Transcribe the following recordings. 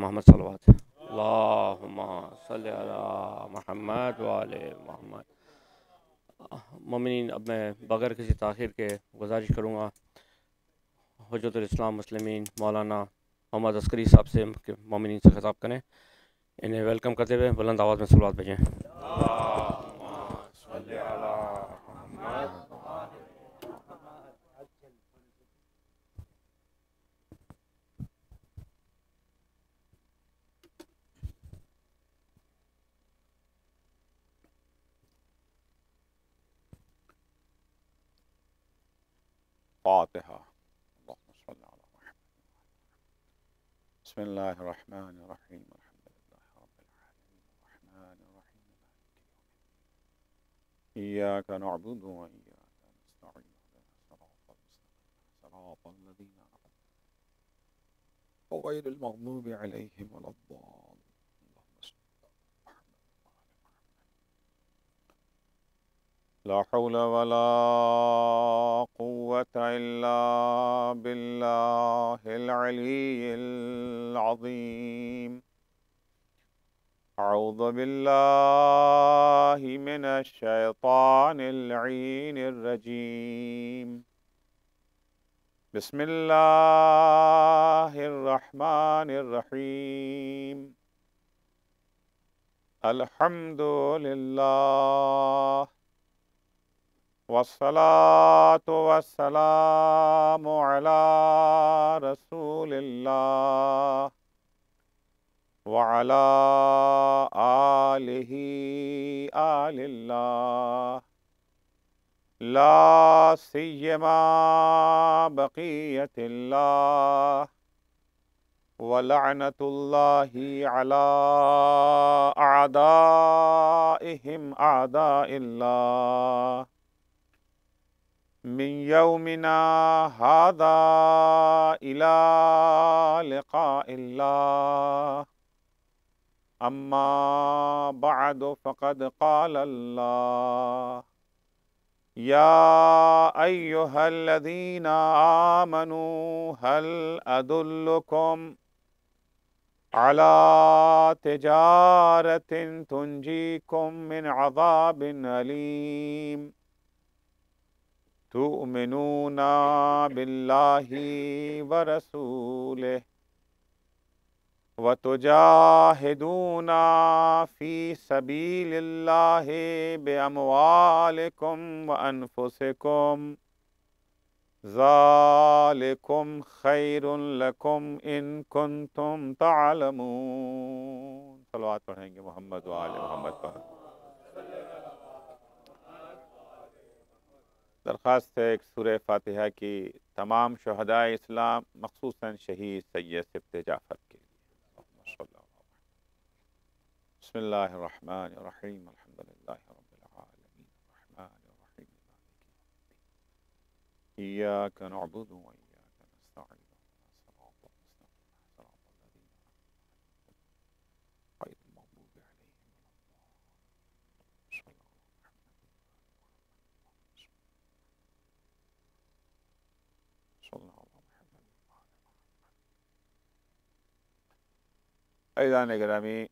मोहम्मद सलवात महमद वाल महमद ममिन अब मैं बग़ैर किसी तखिर के गुजारिश करूँगा हजरतलाम मुसलमिन मौलाना मोहम्मद अस्करी साहब से ममिन से खिताब करें इन्हें वेलकम करते हुए बुलंद आवाज़ में सलवात भेजें قاطها اللهم صل على محمد بسم الله الرحمن الرحيم الحمد لله رب العالمين الرحمن الرحيم مالك يوم إياك نعبد وإياك نستعين اهدنا الصراط المستقيم صراط الذين أنعمت غير المغضوب عليهم ولا الضالين ला हौल वला कुव्वत इल्ला बिल्लाहिल अलील अज़ीम أعوذ بالله من الشيطان اللعين الرجيم بسم الله الرحمن الرحيم الحمد لله والصلاة والسلام على رسول الله وعلى آله آل الله لا سيما بقية الله ولعنة الله على أعدائهم أعداء الله من يومنا هذا إلى لقاء الله أما بعد فقد قال الله يا أيها الذين آمنوا هل أدلكم على تجارة تنجيكم من عذاب أليم तुमिनूना बिल्लाहि व रसूले व तुजाहिदूना फ़ी सबीलिल्लाहि बेअमवालिकुम व अनफुसिकुम ज़ालिकुम खैरुन लकुम इन कुंतुम तालमून सलवात पढ़ेंगे मोहम्मद वाले मोहम्मद पर दरख्वास्त है एक सूर फातिहा की तमाम शहदा इस्लाम मखसूस शहीद सैद सिफ्त जाफ़र के लिए बसमीम अलहमदिल्लाबीन ऐजान ग्रामी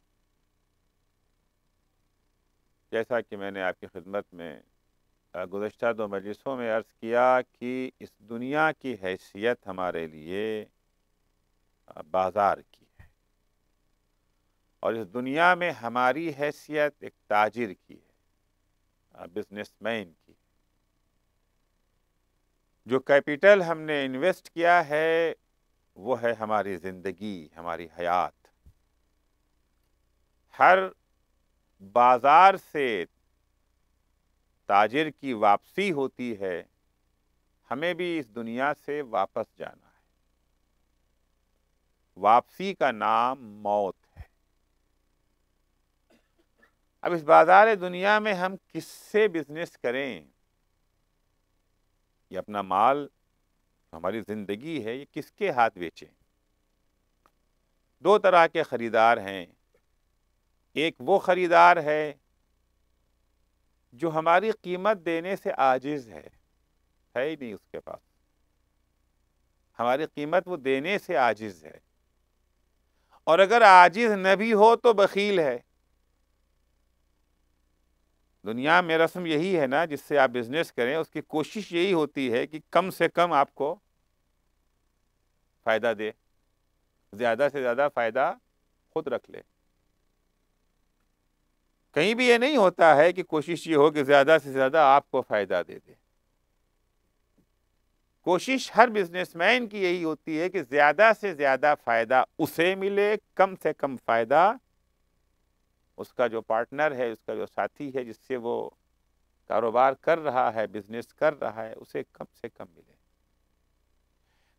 जैसा कि मैंने आपकी खिदमत में गुज्त दो मजलिसों में अर्ज़ किया कि इस दुनिया की हैसियत हमारे लिए बाज़ार की है और इस दुनिया में हमारी हैसियत एक ताजिर की है बिजनेसमैन की है जो कैपिटल हमने इन्वेस्ट किया है वो है हमारी ज़िंदगी हमारी हयात हर बाज़ार से ताजिर की वापसी होती है हमें भी इस दुनिया से वापस जाना है वापसी का नाम मौत है अब इस बाज़ार दुनिया में हम किससे बिजनेस करें ये अपना माल हमारी ज़िंदगी है ये किसके हाथ बेचें दो तरह के ख़रीदार हैं एक वो ख़रीदार है जो हमारी कीमत देने से आजिज़ है है ही नहीं उसके पास हमारी कीमत वो देने से आजिज़ है और अगर आजिज़ न भी हो तो बखील है दुनिया में रस्म यही है ना जिससे आप बिज़नेस करें उसकी कोशिश यही होती है कि कम से कम आपको फ़ायदा दे ज़्यादा से ज़्यादा फ़ायदा खुद रख ले कहीं भी ये नहीं होता है कि कोशिश ये हो कि ज़्यादा से ज़्यादा आपको फ़ायदा दे दे कोशिश हर बिजनेसमैन की यही होती है कि ज़्यादा से ज़्यादा फ़ायदा उसे मिले कम से कम फ़ायदा उसका जो पार्टनर है उसका जो साथी है जिससे वो कारोबार कर रहा है बिजनेस कर रहा है उसे कम से कम मिले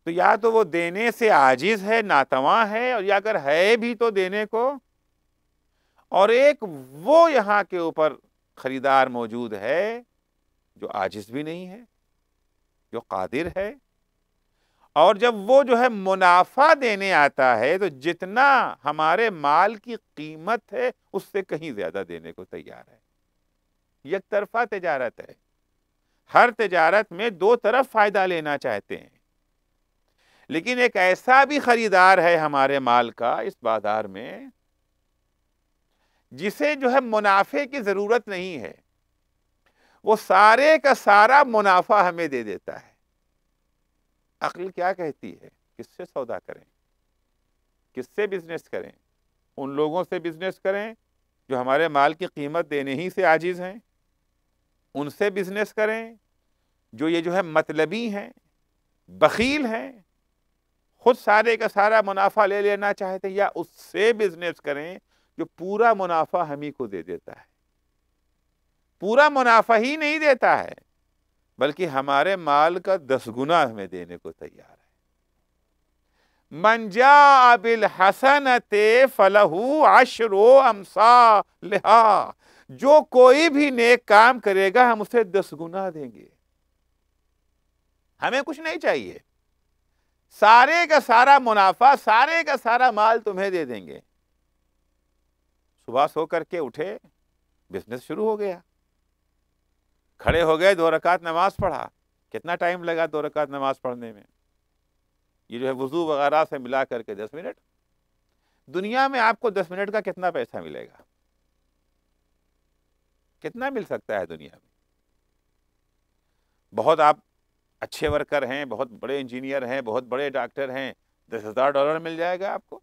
तो या तो वो देने से आजिज़ है नातवा है और या अगर है भी तो देने को और एक वो यहाँ के ऊपर खरीदार मौजूद है जो आजिज भी नहीं है जो कादिर है और जब वो जो है मुनाफा देने आता है तो जितना हमारे माल की कीमत है उससे कहीं ज़्यादा देने को तैयार है एक तरफा तजारत है हर तजारत में दो तरफ फ़ायदा लेना चाहते हैं लेकिन एक ऐसा भी ख़रीदार है हमारे माल का इस बाज़ार में जिसे जो है मुनाफे की ज़रूरत नहीं है वो सारे का सारा मुनाफा हमें दे देता है अक्ल क्या कहती है किससे सौदा करें किससे बिजनेस करें उन लोगों से बिजनेस करें जो हमारे माल की कीमत देने ही से आजिज़ हैं उनसे बिजनेस करें जो ये जो है मतलबी हैं बखील हैं खुद सारे का सारा मुनाफा ले लेना चाहते या उससे बिजनेस करें जो पूरा मुनाफा हम ही को दे देता है पूरा मुनाफा ही नहीं देता है बल्कि हमारे माल का दस गुना हमें देने को तैयार है मंजा अबिल हसन ते फलहू अशरो अमसा लिहा जो कोई भी नेक काम करेगा हम उसे दस गुना देंगे हमें कुछ नहीं चाहिए सारे का सारा मुनाफा सारे का सारा माल तुम्हें दे देंगे सुबह सो करके उठे बिजनेस शुरू हो गया खड़े हो गए दो रकात नमाज पढ़ा कितना टाइम लगा दो रकात नमाज पढ़ने में ये जो है वजू वगैरह से मिला करके दस मिनट दुनिया में आपको दस मिनट का कितना पैसा मिलेगा कितना मिल सकता है दुनिया में बहुत आप अच्छे वर्कर हैं बहुत बड़े इंजीनियर हैं बहुत बड़े डॉक्टर हैं दस हज़ार डॉलर मिल जाएगा आपको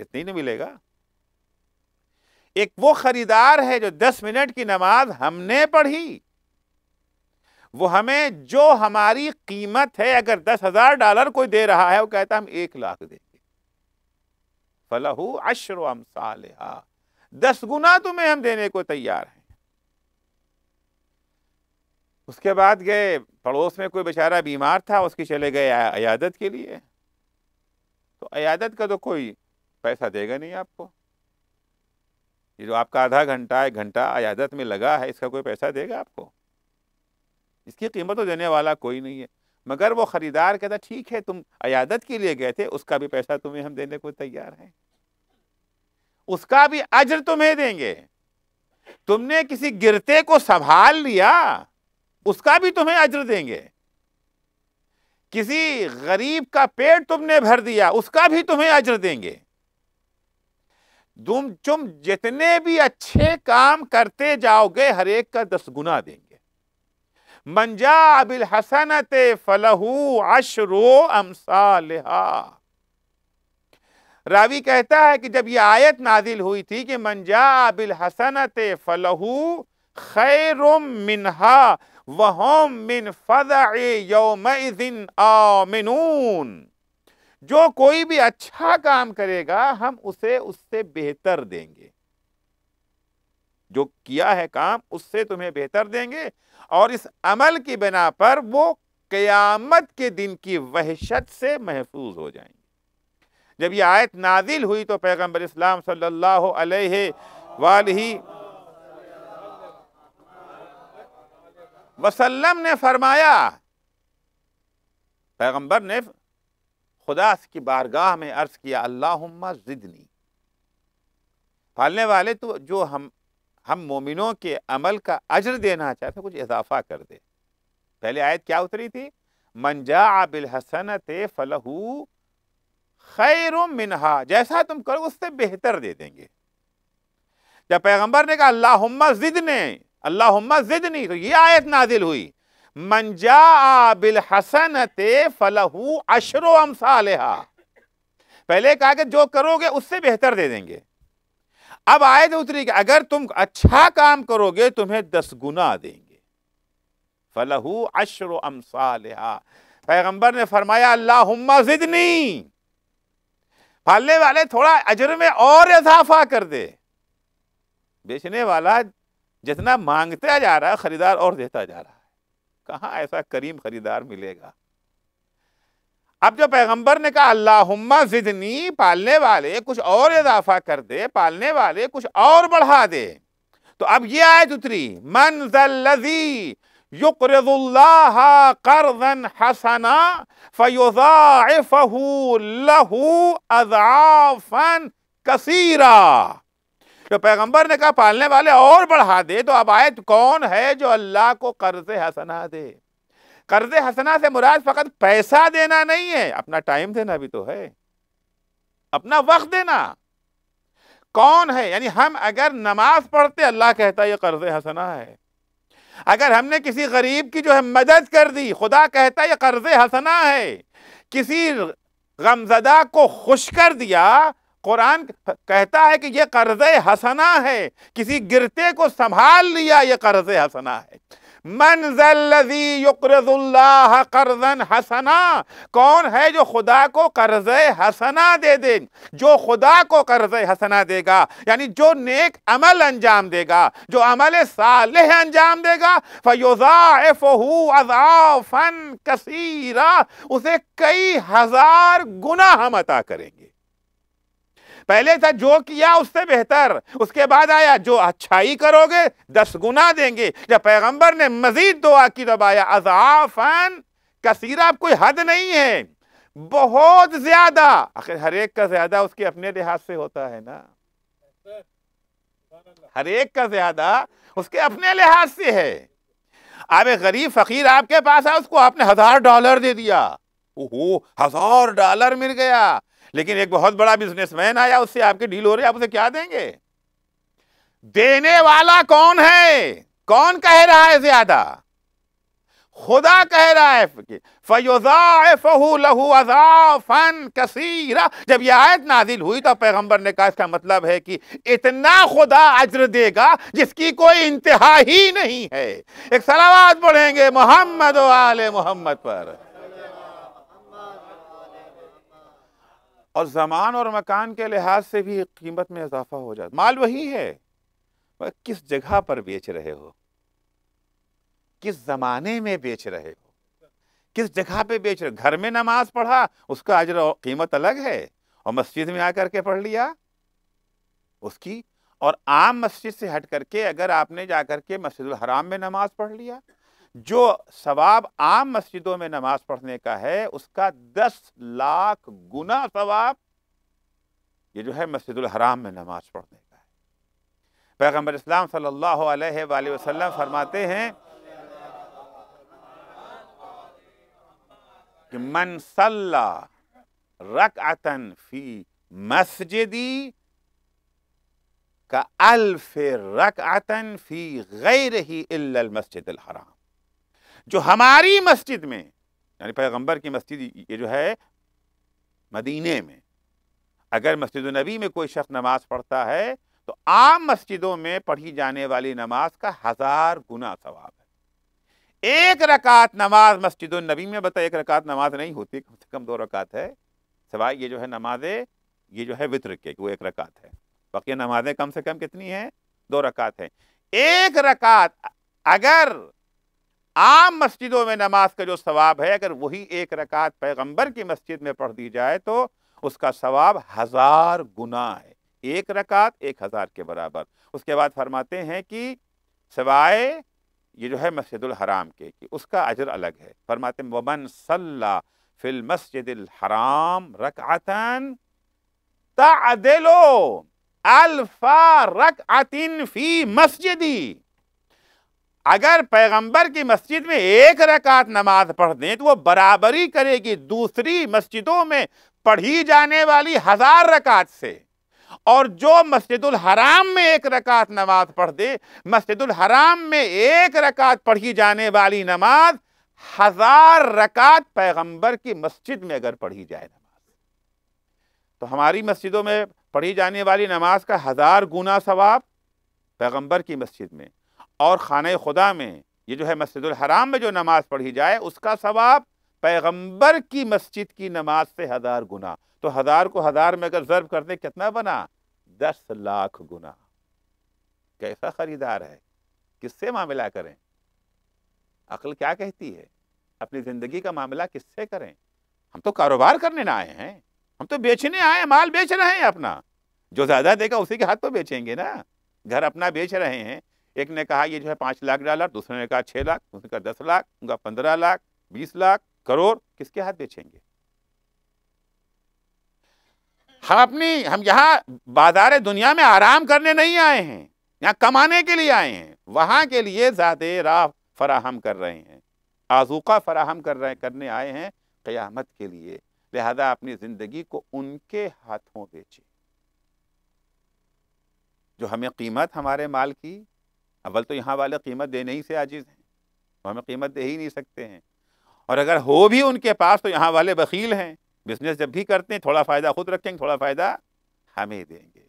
इतनी नहीं मिलेगा एक वो खरीदार है जो दस मिनट की नमाज हमने पढ़ी वो हमें जो हमारी कीमत है अगर दस हजार डॉलर कोई दे रहा है वो कहता हम एक लाख देंगे फलहू अशर दस गुना तुम्हें हम देने को तैयार हैं उसके बाद गए पड़ोस में कोई बेचारा बीमार था उसकी चले गए अयादत के लिए तो अयादत का तो कोई पैसा देगा नहीं आपको ये जो आपका आधा घंटा एक घंटा अयादत में लगा है इसका कोई पैसा देगा आपको इसकी कीमत तो देने वाला कोई नहीं है मगर वो ख़रीदार कहता ठीक है तुम अयादत के लिए गए थे उसका भी पैसा तुम्हें हम देने को तैयार हैं उसका भी अजर तुम्हें देंगे तुमने किसी गिरते को संभाल लिया उसका भी तुम्हें अजर देंगे किसी गरीब का पेट तुमने भर दिया उसका भी तुम्हें अजर देंगे तुम तुम जितने भी अच्छे काम करते जाओगे हर एक का दस गुना देंगे मंजा अबिल ते फलहू अशरो रावी कहता है कि जब ये आयत नाजिल हुई थी कि मंजा अबिल ते फलहू खैर मिनहा वहोम मिन फज यौम आमिनून जो कोई भी अच्छा काम करेगा हम उसे उससे बेहतर देंगे जो किया है काम उससे तुम्हें बेहतर देंगे और इस अमल की बिना पर वो क़यामत के दिन की वहशत से महफूज हो जाएंगे जब ये आयत नाजिल हुई तो पैगम्बर इस्लाम सल्लल्लाहु अलैहि वालही वसल्लम ने फरमाया पैगंबर ने खुदा की बारगाह में अर्ज़ किया अल्लाहुम्मा ज़िदनी पालने वाले तो जो हम हम मोमिनों के अमल का अजर देना चाहते कुछ इजाफा कर दे पहले आयत क्या उतरी थी मंजा आबिल हसनत फलहू खैर मिनहा जैसा तुम करो उससे बेहतर दे देंगे जब पैगंबर ने कहा अल्लाह जिद ने अल्लाह जिद नहीं तो ये आयत नाजिल हुई मंजा बिल हसन ते फलहू अशरो अमसालहा पहले कहा कि जो करोगे उससे बेहतर दे देंगे अब आयत उतरी कि अगर तुम अच्छा काम करोगे तुम्हें दस गुना देंगे फलहू अशर अमसालहा पैगंबर ने फरमाया अल्लाह जिदनी फलने वाले थोड़ा अजर में और इजाफा कर दे बेचने वाला जितना मांगता जा रहा है ख़रीदार और देता जा रहा है कहाँ ऐसा करीम खरीदार मिलेगा अब जो पैगंबर ने कहा अल्लाहुम्मा जिदनी पालने वाले कुछ और इजाफा कर दे पालने वाले कुछ और बढ़ा दे तो अब ये आयत उतरी मन जल्लजी युक्रजुल्लाह कर्जन हसना लहू अजाफन कसीरा तो पैगंबर ने कहा पालने वाले और बढ़ा दे तो अब आयत कौन है जो अल्लाह को कर्ज हसना दे कर्ज हसना से मुराद फकत पैसा देना नहीं है अपना टाइम देना भी तो है अपना वक्त देना कौन है यानी हम अगर नमाज पढ़ते अल्लाह कहता है ये कर्ज हसना है अगर हमने किसी गरीब की जो है मदद कर दी खुदा कहता है ये कर्ज हसना है किसी गमजदा को खुश कर दिया कुरान कहता है कि यह कर्ज हसना है किसी गिरते को संभाल लिया यह कर्ज हसना है कर्जन हसना कौन है जो खुदा को कर्ज हसना दे दे जो खुदा को कर्ज हसना देगा यानी जो नेक अमल अंजाम देगा जो अमल साल अंजाम देगा फयोजा फहू अजाफन कसीरा उसे कई हज़ार गुना हम अता करेंगे पहले था जो किया उससे बेहतर उसके बाद आया जो अच्छाई करोगे दस गुना देंगे जब पैगंबर ने मजीद दुआ की दबाया अजाफन कसीरा कोई हद नहीं है बहुत ज्यादा आखिर हर एक का ज्यादा उसके अपने लिहाज से होता है ना हर एक का ज्यादा उसके अपने लिहाज से है अब गरीब फकीर आपके पास है उसको आपने हजार डॉलर दे दिया ओहो हजार डॉलर मिल गया लेकिन एक बहुत बड़ा बिजनेसमैन आया उससे आपके डील हो रही है आप उसे क्या देंगे देने वाला कौन है कौन कह रहा है ज्यादा खुदा कह रहा है लहू फन कसीरा जब यह आयत नाजिल हुई तो पैगंबर ने कहा इसका मतलब है कि इतना खुदा अज्र देगा जिसकी कोई इंतहा ही नहीं है एक सलावाद पढ़ेंगे मोहम्मद वाले मोहम्मद पर और ज़मान और मकान के लिहाज से भी कीमत में इजाफा हो जाता माल वही है वह किस जगह पर बेच रहे हो किस ज़माने में बेच रहे हो किस जगह पे बेच रहे घर में नमाज पढ़ा उसका अजर कीमत अलग है और मस्जिद में आकर के पढ़ लिया उसकी और आम मस्जिद से हट करके अगर आपने जाकर के मस्जिद हराम में नमाज पढ़ लिया जो सवाब आम मस्जिदों में नमाज पढ़ने का है उसका दस लाख गुना सवाब ये जो है मस्जिद हराम में नमाज पढ़ने का है पैगम्बर इस्लाम सल्लल्लाहु अलैहि वसल्लम फरमाते हैं कि मन सल्ला आतन फी मस्जिदी का अल्फ आतन फी गैर ही मस्जिद हराम जो हमारी मस्जिद में यानी पैगंबर की मस्जिद ये जो है मदीने में अगर मस्जिद नबी में कोई शख्स नमाज पढ़ता है तो आम मस्जिदों में पढ़ी जाने वाली नमाज का हज़ार गुना सवाब है एक रकात नमाज मस्जिद नबी में बताए एक रकात नमाज नहीं होती कम से कम दो रकात है सवाई ये जो है नमाजें ये जो है वित्र के वो एक रकात है बाकी नमाजें कम से कम कितनी हैं दो रकात हैं एक रकात अगर आम मस्जिदों में नमाज का जो सवाब है अगर वही एक रकात पैगंबर की मस्जिद में पढ़ दी जाए तो उसका सवाब हज़ार गुना है एक रकात एक हज़ार के बराबर उसके बाद फरमाते हैं कि सवाए ये जो है मस्जिद हराम के कि उसका अजर अलग है फरमाते वमन सल्ला फिल मस्जिद हराम रकआतन तादिलो अल्फा आतिन फी मस्जिदी अगर पैगंबर की मस्जिद में एक रकात नमाज पढ़ दें तो वो बराबरी करेगी दूसरी मस्जिदों में पढ़ी जाने वाली हजार रकात से और जो मस्जिदुल हराम में एक रकात नमाज पढ़ दे मस्जिदुल हराम में एक रकात पढ़ी जाने वाली नमाज हजार रकात पैगंबर की मस्जिद में अगर पढ़ी जाए नमाज तो हमारी मस्जिदों में पढ़ी जाने वाली नमाज का हजार गुना सवाब पैगंबर की मस्जिद में और खान खुदा में ये जो है मस्जिद हराम में जो नमाज़ पढ़ी जाए उसका सवाब पैगंबर की मस्जिद की नमाज से हज़ार गुना तो हज़ार को हज़ार में अगर ज़र्ब कर दें कितना बना दस लाख गुना कैसा ख़रीदार है किससे मामला करें अकल क्या कहती है अपनी ज़िंदगी का मामला किससे करें हम तो कारोबार करने ना आए हैं हम तो बेचने आए हैं माल बेच रहे हैं अपना जो ज़्यादा देगा उसी के हाथ तो बेचेंगे ना घर अपना बेच रहे हैं एक ने कहा ये जो है पाँच लाख डॉलर दूसरे ने कहा छः लाख उसने कहा दस लाख उनका पंद्रह लाख बीस लाख करोड़ किसके हाथ बेचेंगे हम अपनी हम यहाँ बाजार दुनिया में आराम करने नहीं आए हैं यहाँ कमाने के लिए आए हैं वहाँ के लिए ज़्यादा राह फराहम कर रहे हैं आजूका फराहम कर रहे करने आए हैं क़यामत के लिए लिहाजा अपनी ज़िंदगी को उनके हाथों बेचें जो हमें कीमत हमारे माल की अव्वल तो यहाँ वाले कीमत देने ही से आजिज़ हैं वो तो हमें कीमत दे ही नहीं सकते हैं और अगर हो भी उनके पास तो यहाँ वाले वकील हैं बिजनेस जब भी करते हैं थोड़ा फ़ायदा खुद रखेंगे थोड़ा फ़ायदा हमें देंगे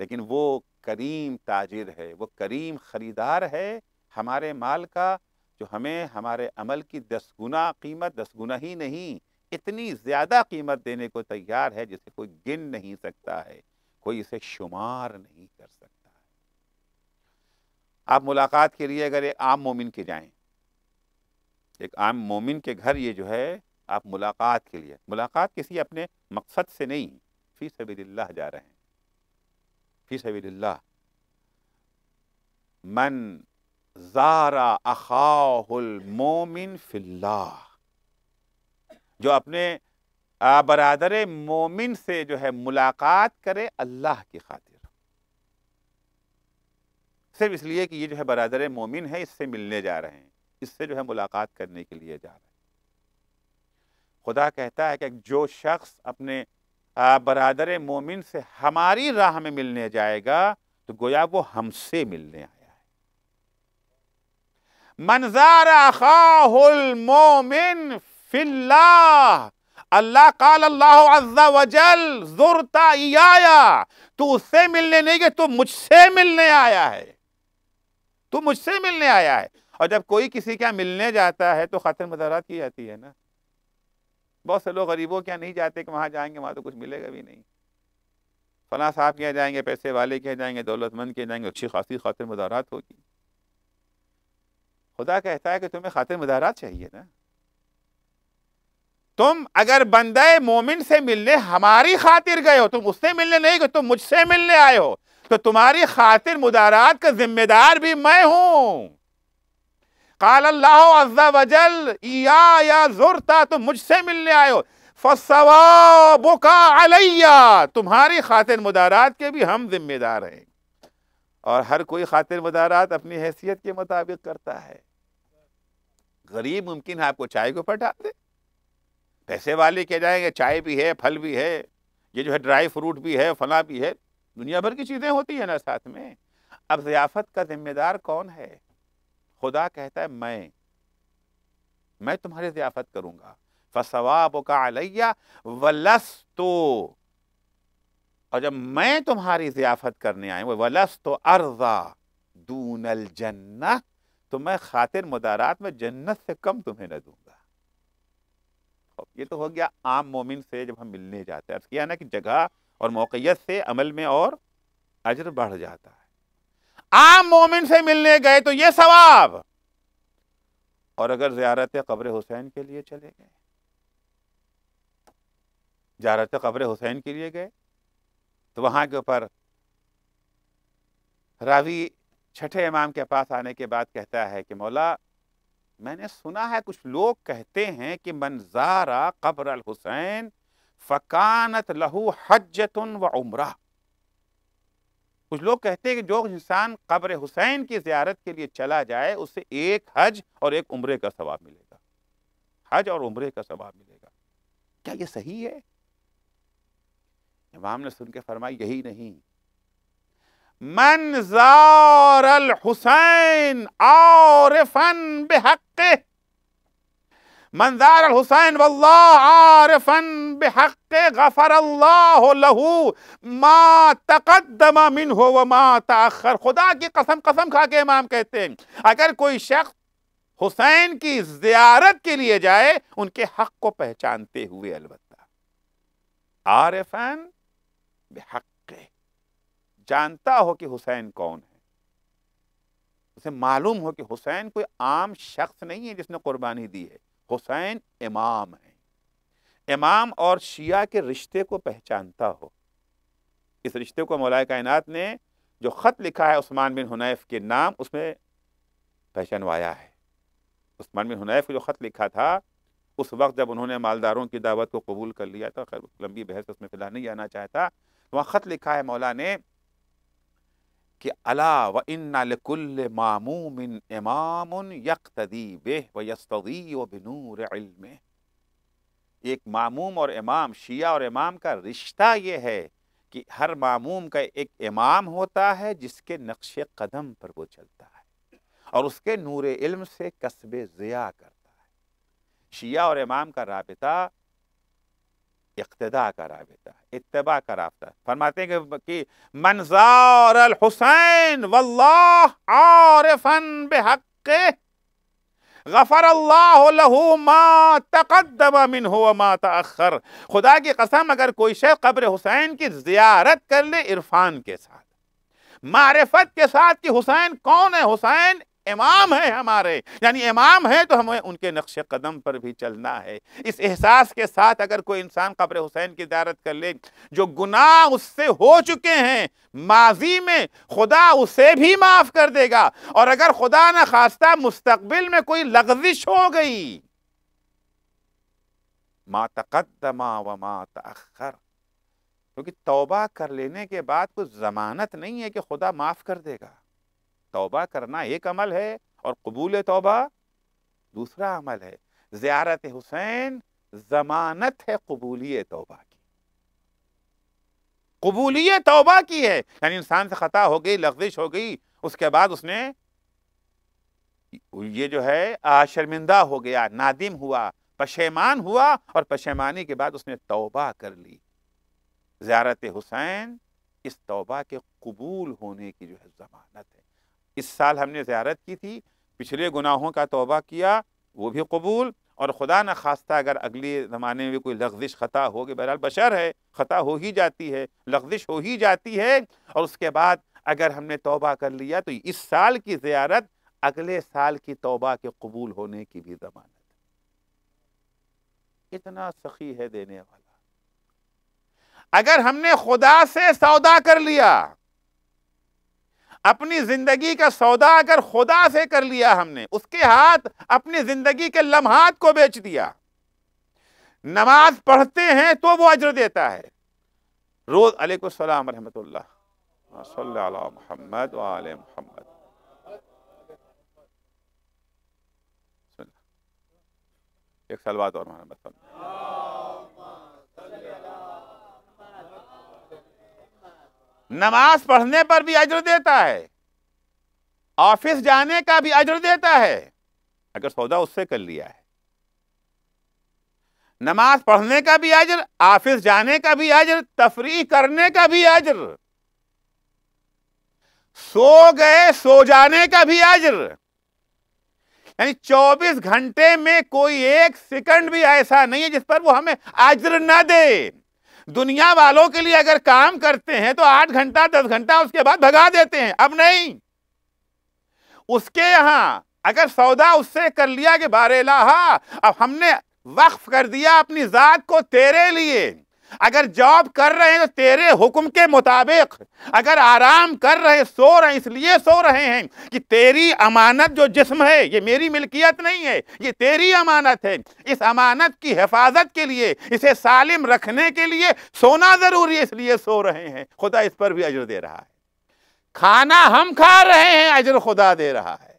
लेकिन वो करीम ताजिर है वो करीम ख़रीदार है हमारे माल का जो हमें हमारे अमल की दस गुना कीमत दस गुना ही नहीं इतनी ज़्यादा कीमत देने को तैयार है जिसे कोई गिन नहीं सकता है कोई इसे शुमार नहीं कर सकता आप मुलाकात के लिए अगर एक आम मोमिन के जाएं एक आम मोमिन के घर ये जो है आप मुलाकात के लिए मुलाकात किसी अपने मकसद से नहीं फ़ी सबील्ला जा रहे हैं फ़ी सबील्ला मन ज़ारा अखाहुल मोमिन फिल्ला जो अपने बरदर मोमिन से जो है मुलाकात करे अल्लाह की खातिर सिर्फ इसलिए कि ये जो है बरदर मोमिन है इससे मिलने जा रहे हैं इससे जो है मुलाकात करने के लिए जा रहे हैं खुदा कहता है कि जो शख्स अपने बरदर मोमिन से हमारी राह में मिलने जाएगा तो गोया वो हमसे मिलने आया है मंजार खाहुल मोमिन अल्लाह काल अल्लाह अज्जा वजल जुरता तू उससे मिलने नहीं गया तू मुझसे मिलने आया है तू मुझसे मिलने आया है और जब कोई किसी क्या मिलने जाता है तो खातिर मजारात की जाती है ना बहुत से लोग गरीबों क्या नहीं जाते कि वहाँ जाएंगे वहाँ तो कुछ मिलेगा भी नहीं फला साहब के जाएंगे पैसे वाले के जाएंगे दौलतमंद के जाएंगे अच्छी खासी खातिर मदारात होगी खुदा कहता है कि तुम्हें खातिर मदारात चाहिए ना तुम अगर बंदे मोमिन से मिलने हमारी खातिर गए हो तुम उससे मिलने नहीं गए तुम मुझसे मिलने आए हो तो तुम्हारी खातिर मुदारात का जिम्मेदार भी मैं हूं काल अल्लाह अज्जा वजल या या जुरता तुम मुझसे मिलने आयो फसवाबुका तुम्हारी खातिर मुदारात के भी हम जिम्मेदार हैं और हर कोई खातिर मुदारात अपनी हैसियत के मुताबिक करता है गरीब मुमकिन है आपको चाय के ऊपर डाल दे पैसे वाले कह जाएंगे चाय भी है फल भी है ये जो है ड्राई फ्रूट भी है फला भी है दुनिया भर की चीज़ें होती है ना साथ में अब ज़ियाफ़त का ज़िम्मेदार कौन है खुदा कहता है मैं मैं तुम्हारी ज़ियाफ़त करूँगा फसवाब का अलैया वलस तो और जब मैं तुम्हारी ज़ियाफ़त करने आए वो वलस तो अर्जा दूनल जन्ना तो मैं खातिर मदारात में जन्नत से कम तुम्हें न दूंगा ये तो हो गया आम मोमिन से जब हम मिलने जाते हैं किया ना कि जगह और मौक़ियत से अमल में और अजर बढ़ जाता है आम मोमिन से मिलने गए तो ये सवाब और अगर ज़्यारत कब्र हुसैन के लिए चले गए ज़्यारत कब्र हुसैन के लिए गए तो वहां के ऊपर रावी छठे इमाम के पास आने के बाद कहता है कि मौला मैंने सुना है कुछ लोग कहते हैं कि मनजारा कब्र हुसैन फ़कानत लहू हजतन व उम्र कुछ लोग कहते हैं कि जो इंसान कब्र हुसैन की ज्यारत के लिए चला जाए उसे एक हज और एक उम्र का सवाब मिलेगा हज और उम्र का सवाब मिलेगा क्या ये सही है इमाम ने सुन के फरमाई यही नहीं मन हुसैन आरफन बेहक़ मंजार हुसैन आरफन बेहक गफर लहू मा तकदमा मिन हो व मा तखर खुदा की कसम कसम खा के इमाम कहते हैं अगर कोई शख्स हुसैन की ज़ियारत के लिए जाए उनके हक को पहचानते हुए अलबत्ता आरफन बेहक जानता हो कि हुसैन कौन है उसे मालूम हो कि हुसैन कोई आम शख्स नहीं है जिसने कुर्बानी दी है हुसैन इमाम हैं इमाम और शिया के रिश्ते को पहचानता हो इस रिश्ते को मौलाए कायनात ने जो ख़त लिखा है उस्मान बिन हुनैफ के नाम उसमें पहचानवाया है उस्मान बिन हुनैफ को जो ख़त लिखा था उस वक्त जब उन्होंने मालदारों की दावत को कबूल कर लिया था खैर लंबी बहस उसमें फिलहाल नहीं जाना चाहता तो वहाँ ख़त लिखा है मौला ने कि अला व इनकुल मामूम इमाम यकतदी बेह व यस्तदी व बिनूर इल्म एक मामूम और इमाम शिया और इमाम का रिश्ता ये है कि हर मामूम का एक इमाम होता है जिसके नक्श कदम पर वो चलता है और उसके नूर इल्म से कस्बे ज़िया करता है शिया और इमाम का रबता इकतदा करा देता है इतबा कराता है फरमाते हैं कि, मंजार अल हुसैन वल्लाह आरफन बेहक गफ़र लहू मा तकदम मिन हो मा तखर खुदा की कसम अगर कोई शेख कब्र हुसैन की जियारत कर ले इरफान के साथ मारफत के साथ कि हुसैन कौन है हुसैन इमाम है हमारे यानी इमाम है तो हमें उनके नक्श कदम पर भी चलना है इस एहसास के साथ अगर कोई इंसान कब्र हुसैन की दारत कर ले जो गुनाह उससे हो चुके हैं माजी में खुदा उसे भी माफ़ कर देगा और अगर खुदा न खास्ता मुस्तबिल में कोई लग्जिश हो गई मातकदमा व अखर क्योंकि तौबा कर लेने के बाद कुछ ज़मानत नहीं है कि खुदा माफ़ कर देगा तौबा करना एक अमल है और कबूल तौबा दूसरा अमल है ज़्यारत हुसैन ज़मानत है कबूली तौबा की कबूलिय तौबा की है यानी इंसान से ख़ता हो गई लफ्जिश हो गई उसके बाद उसने ये जो है शर्मिंदा हो गया नादिम हुआ पशेमान हुआ और पशेमानी के बाद उसने तौबा कर ली ज़्यारत हुसैन इस तौबा के कबूल होने की जो है ज़मानत है इस साल हमने ज्यारत की थी पिछले गुनाहों का तोबा किया वो भी कबूल और ख़ुदा न खास्ता अगर अगले ज़माने में कोई लफ्जिश ख़ता हो गई बहरहाल बशर है ख़ता हो ही जाती है लफ्जिश हो ही जाती है और उसके बाद अगर हमने तोबा कर लिया तो इस साल की ज़्यारत अगले साल की तोबा के कबूल होने की भी ज़मानत इतना सखी है देने वाला अगर हमने खुदा से सौदा कर लिया अपनी जिंदगी का सौदा अगर खुदा से कर लिया हमने उसके हाथ अपनी जिंदगी के लम्हात को बेच दिया नमाज पढ़ते हैं तो वो अज्र देता है रोज अलैकुम रहमतुल्लाह मोहम्मद वाले मोहम्मद एक सलवात और नमाज पढ़ने पर भी अजर देता है ऑफिस जाने का भी अजर देता है अगर सौदा उससे कर लिया है नमाज पढ़ने का भी अजर ऑफिस जाने का भी अजर तफरी करने का भी अजर सो गए सो जाने का भी अजर यानी 24 घंटे में कोई एक सेकंड भी ऐसा नहीं है जिस पर वो हमें अजर ना दे दुनिया वालों के लिए अगर काम करते हैं तो आठ घंटा दस घंटा उसके बाद भगा देते हैं अब नहीं उसके यहां अगर सौदा उससे कर लिया कि बारेला हा अब हमने वक्फ कर दिया अपनी जात को तेरे लिए अगर जॉब कर रहे हैं तो तेरे हुक्म के मुताबिक अगर आराम कर रहे सो रहे इसलिए सो रहे हैं कि तेरी अमानत जो जिस्म है ये मेरी मिल्कियत नहीं है ये तेरी अमानत है इस अमानत की हिफाजत के लिए इसे सालिम रखने के लिए सोना ज़रूरी है इसलिए सो रहे हैं खुदा इस पर भी अजर दे रहा है खाना हम खा रहे हैं अजर खुदा दे रहा है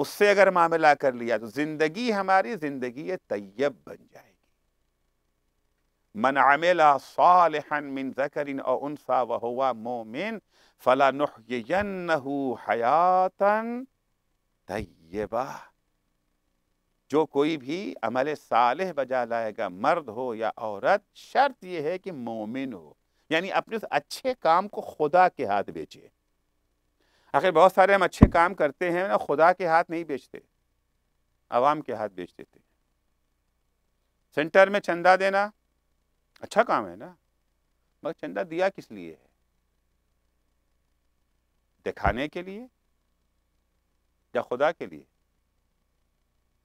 उससे अगर मामला कर लिया तो ज़िंदगी हमारी ज़िंदगी तैयब बन जाएगी من عمل صالحا من ذكر او انثى وهو مؤمن मोमिन फला حياه طيبه जो कोई भी अमल सालह बजा लाएगा मर्द हो या औरत शर्त यह है कि मोमिन हो यानी अपने उस अच्छे काम को खुदा के हाथ बेचे आखिर बहुत सारे हम अच्छे काम करते हैं ना खुदा के हाथ नहीं बेचते आवाम के हाथ बेच देते सेंटर में चंदा देना अच्छा काम है ना मगर चंदा दिया किस लिए है दिखाने के लिए या खुदा के लिए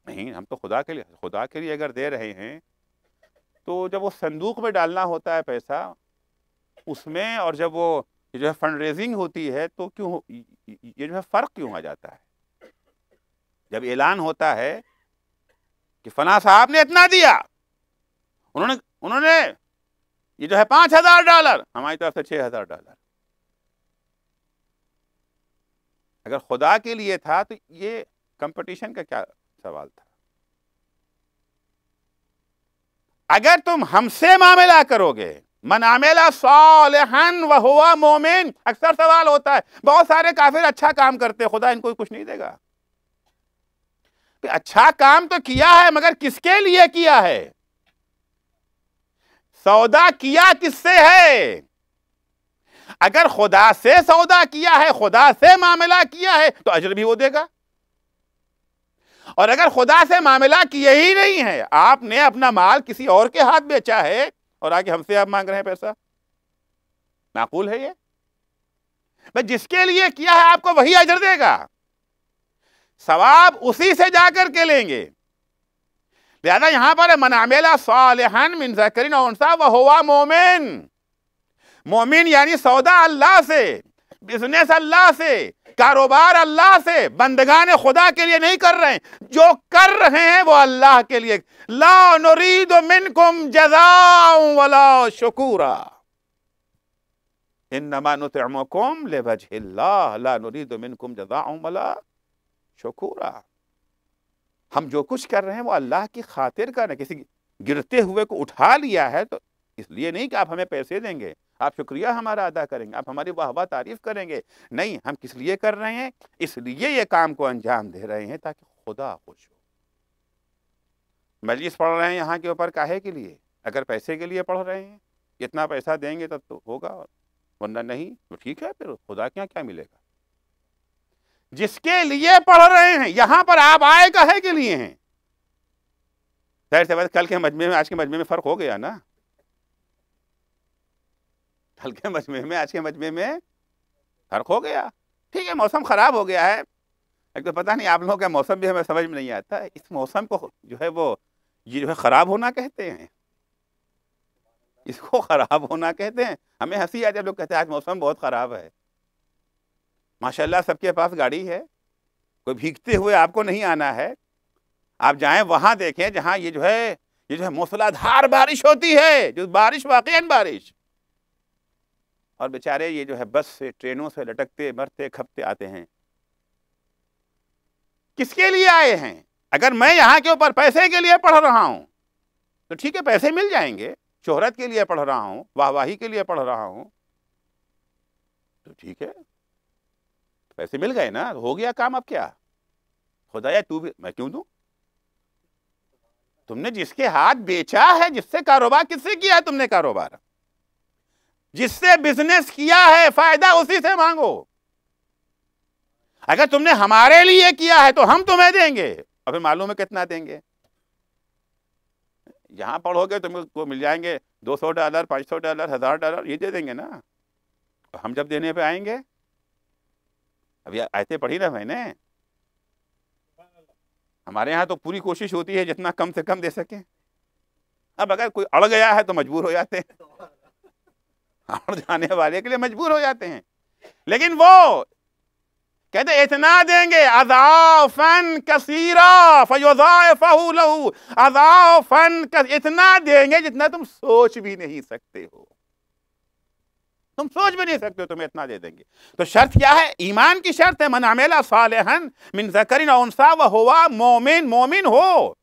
नहीं हम तो खुदा के लिए खुदा के लिए अगर दे रहे हैं तो जब वो संदूक में डालना होता है पैसा उसमें और जब वो जो है फंड रेजिंग होती है तो क्यों ये जो है फ़र्क क्यों आ जाता है जब ऐलान होता है कि फना साहब ने इतना दिया उन्होंने उन्होंने ये जो है पांच हजार डॉलर हमारी तरफ से छह हजार डॉलर अगर खुदा के लिए था तो ये कंपटीशन का क्या सवाल था अगर तुम हमसे मामला करोगे मनामेला सोलहन व हुआ मोमिन अक्सर सवाल होता है बहुत सारे काफिर अच्छा काम करते हैं खुदा इनको कुछ नहीं देगा अच्छा काम तो किया है मगर किसके लिए किया है सौदा किया किससे है अगर खुदा से सौदा किया है खुदा से मामला किया है तो अजर भी वो देगा और अगर खुदा से मामला किया ही नहीं है आपने अपना माल किसी और के हाथ बेचा है और आगे हमसे आप मांग रहे हैं पैसा माकूल है ये भाई जिसके लिए किया है आपको वही अजर देगा सवाब उसी से जाकर के लेंगे लिहाजा यहां पर मनामेला सालहन मिन जकरिन उनसा वह हुआ मोमिन मोमिन यानी सौदा अल्लाह से बिजनेस अल्लाह से कारोबार अल्लाह से बंदगान खुदा के लिए नहीं कर रहे हैं जो कर रहे हैं वो अल्लाह के लिए ला नरीद मिनकुम जजाऊ वला शुकूरा इन नमा नुतमकुम ला नरीद मिनकुम जजाऊ वला शुकूरा हम जो कुछ कर रहे हैं वो अल्लाह की खातिर कर रहे हैं किसी गिरते हुए को उठा लिया है तो इसलिए नहीं कि आप हमें पैसे देंगे आप शुक्रिया हमारा अदा करेंगे आप हमारी वाह वाह तारीफ़ करेंगे नहीं हम किस लिए कर रहे हैं इसलिए ये काम को अंजाम दे रहे हैं ताकि खुदा खुश हो मजलिस पढ़ रहे हैं यहाँ के ऊपर काहे के लिए अगर पैसे के लिए पढ़ रहे हैं इतना पैसा देंगे तब तो होगा वरना नहीं तो ठीक है फिर खुदा के यहाँ क्या मिलेगा जिसके लिए पढ़ रहे हैं यहां पर आप आए कहे के लिए हैं जाहिर से बात कल के मजमे में आज के मजमे में फर्क हो गया ना कल के मजमे में आज के मजमे में फर्क हो गया ठीक है मौसम ख़राब हो गया है एक तो पता नहीं आप लोगों का मौसम भी हमें समझ में नहीं आता इस मौसम को जो है वो ये जो है ख़राब होना कहते हैं इसको ख़राब होना कहते हैं हमें हंसी आती है लोग कहते हैं आज मौसम बहुत ख़राब है माशाल्लाह सबके पास गाड़ी है कोई भीगते हुए आपको नहीं आना है आप जाएं वहां देखें जहां ये जो है ये जो है मूसलाधार बारिश होती है जो बारिश वाकई बारिश और बेचारे ये जो है बस से ट्रेनों से लटकते मरते खपते आते हैं किसके लिए आए हैं अगर मैं यहाँ के ऊपर पैसे के लिए पढ़ रहा हूँ तो ठीक है पैसे मिल जाएंगे शोहरत के लिए पढ़ रहा हूँ वाहवाही के लिए पढ़ रहा हूँ तो ठीक है पैसे मिल गए ना हो गया काम अब क्या खुदाया तू भी मैं क्यों दू तुमने जिसके हाथ बेचा है जिससे कारोबार किससे किया है तुमने कारोबार जिससे बिजनेस किया है फायदा उसी से मांगो अगर तुमने हमारे लिए किया है तो हम तुम्हें देंगे और फिर मालूम है कितना देंगे यहां पढ़ोगे तो तुमको मिल जाएंगे दो सौ डॉलर पांच सौ डॉलर हजार डॉलर ये दे देंगे ना हम जब देने पे आएंगे अभी आयतें पढ़ी ना मैंने हमारे यहाँ तो पूरी कोशिश होती है जितना कम से कम दे सके अब अगर कोई अड़ गया है तो मजबूर हो जाते हैं अड़ जाने वाले के लिए मजबूर हो जाते हैं लेकिन वो कहते इतना देंगे अजाफन कसीरा फन इतना देंगे जितना तुम सोच भी नहीं सकते हो तुम सोच भी नहीं सकते तुम्हें इतना दे देंगे तो शर्त क्या है ईमान की शर्त है मनामेला सालेहन मिन जकरिन उनसा व हुआ मोमिन मोमिन हो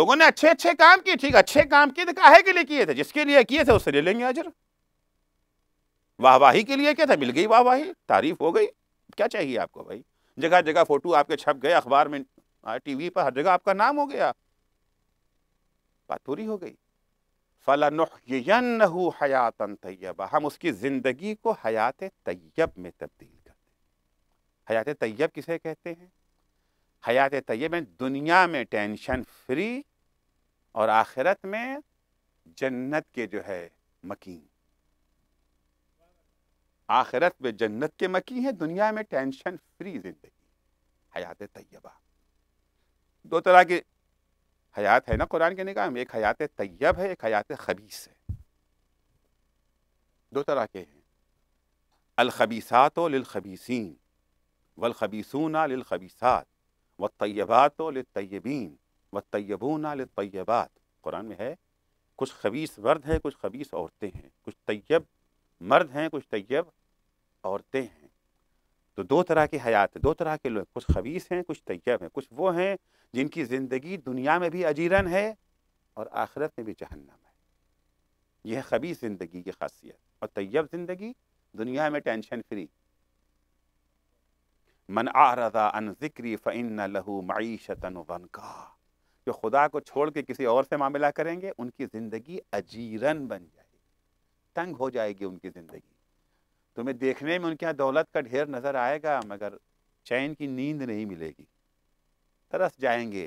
लोगों ने अच्छे अच्छे काम किए ठीक अच्छे काम किए थे तो काहे के लिए किए थे जिसके लिए किए थे उससे ले लेंगे अजर वाहवाही के लिए क्या था मिल गई वाहवाही तारीफ हो गई क्या चाहिए आपको भाई जगह जगह फोटो आपके छप गए अखबार में टीवी पर हर जगह आपका नाम हो गया बात पूरी हो गई फ़लान हयात तय्यबा हम उसकी ज़िंदगी को हयात तय्यब में तब्दील करते हैं हयात तय्यब किसे कहते हैं हयात तय्यब है दुनिया में टेंशन फ्री और आखिरत में जन्नत के जो है मकीन आखिरत में जन्नत के मकी हैं दुनिया में टेंशन फ्री ज़िंदगी हयात तय्यबा दो तरह के हयात है ना कुरान के निकाह में एक हयात तैयब है एक हयात खबीस है दो तरह के हैं अलखबीसात लखबीसिन वलखबीसूना लिलखबीसात व तयबात लतयबीन व तैयबूना लतयबात कुरान में है कुछ खबीस मर्द हैं कुछ खबीस औरतें हैं कुछ तैयब मर्द हैं कुछ तैयब औरतें हैं तो दो तरह की हयात है दो तरह के लोग कुछ खबीस हैं कुछ तैयब हैं कुछ वो हैं जिनकी ज़िंदगी दुनिया में भी अजीरन है और आखिरत में भी जहन्नम है यह खबीस ज़िंदगी की खासियत और तैयब ज़िंदगी दुनिया में टेंशन फ्री मन आरदा अन ज़िक्री फ़िन लहू मीशतन वनका जो खुदा को छोड़ के किसी और से मामला करेंगे उनकी ज़िंदगी अजीरन बन जाएगी तंग हो जाएगी उनकी ज़िंदगी तुम्हें देखने में उनके यहाँ दौलत का ढेर नज़र आएगा मगर चैन की नींद नहीं मिलेगी तरस जाएंगे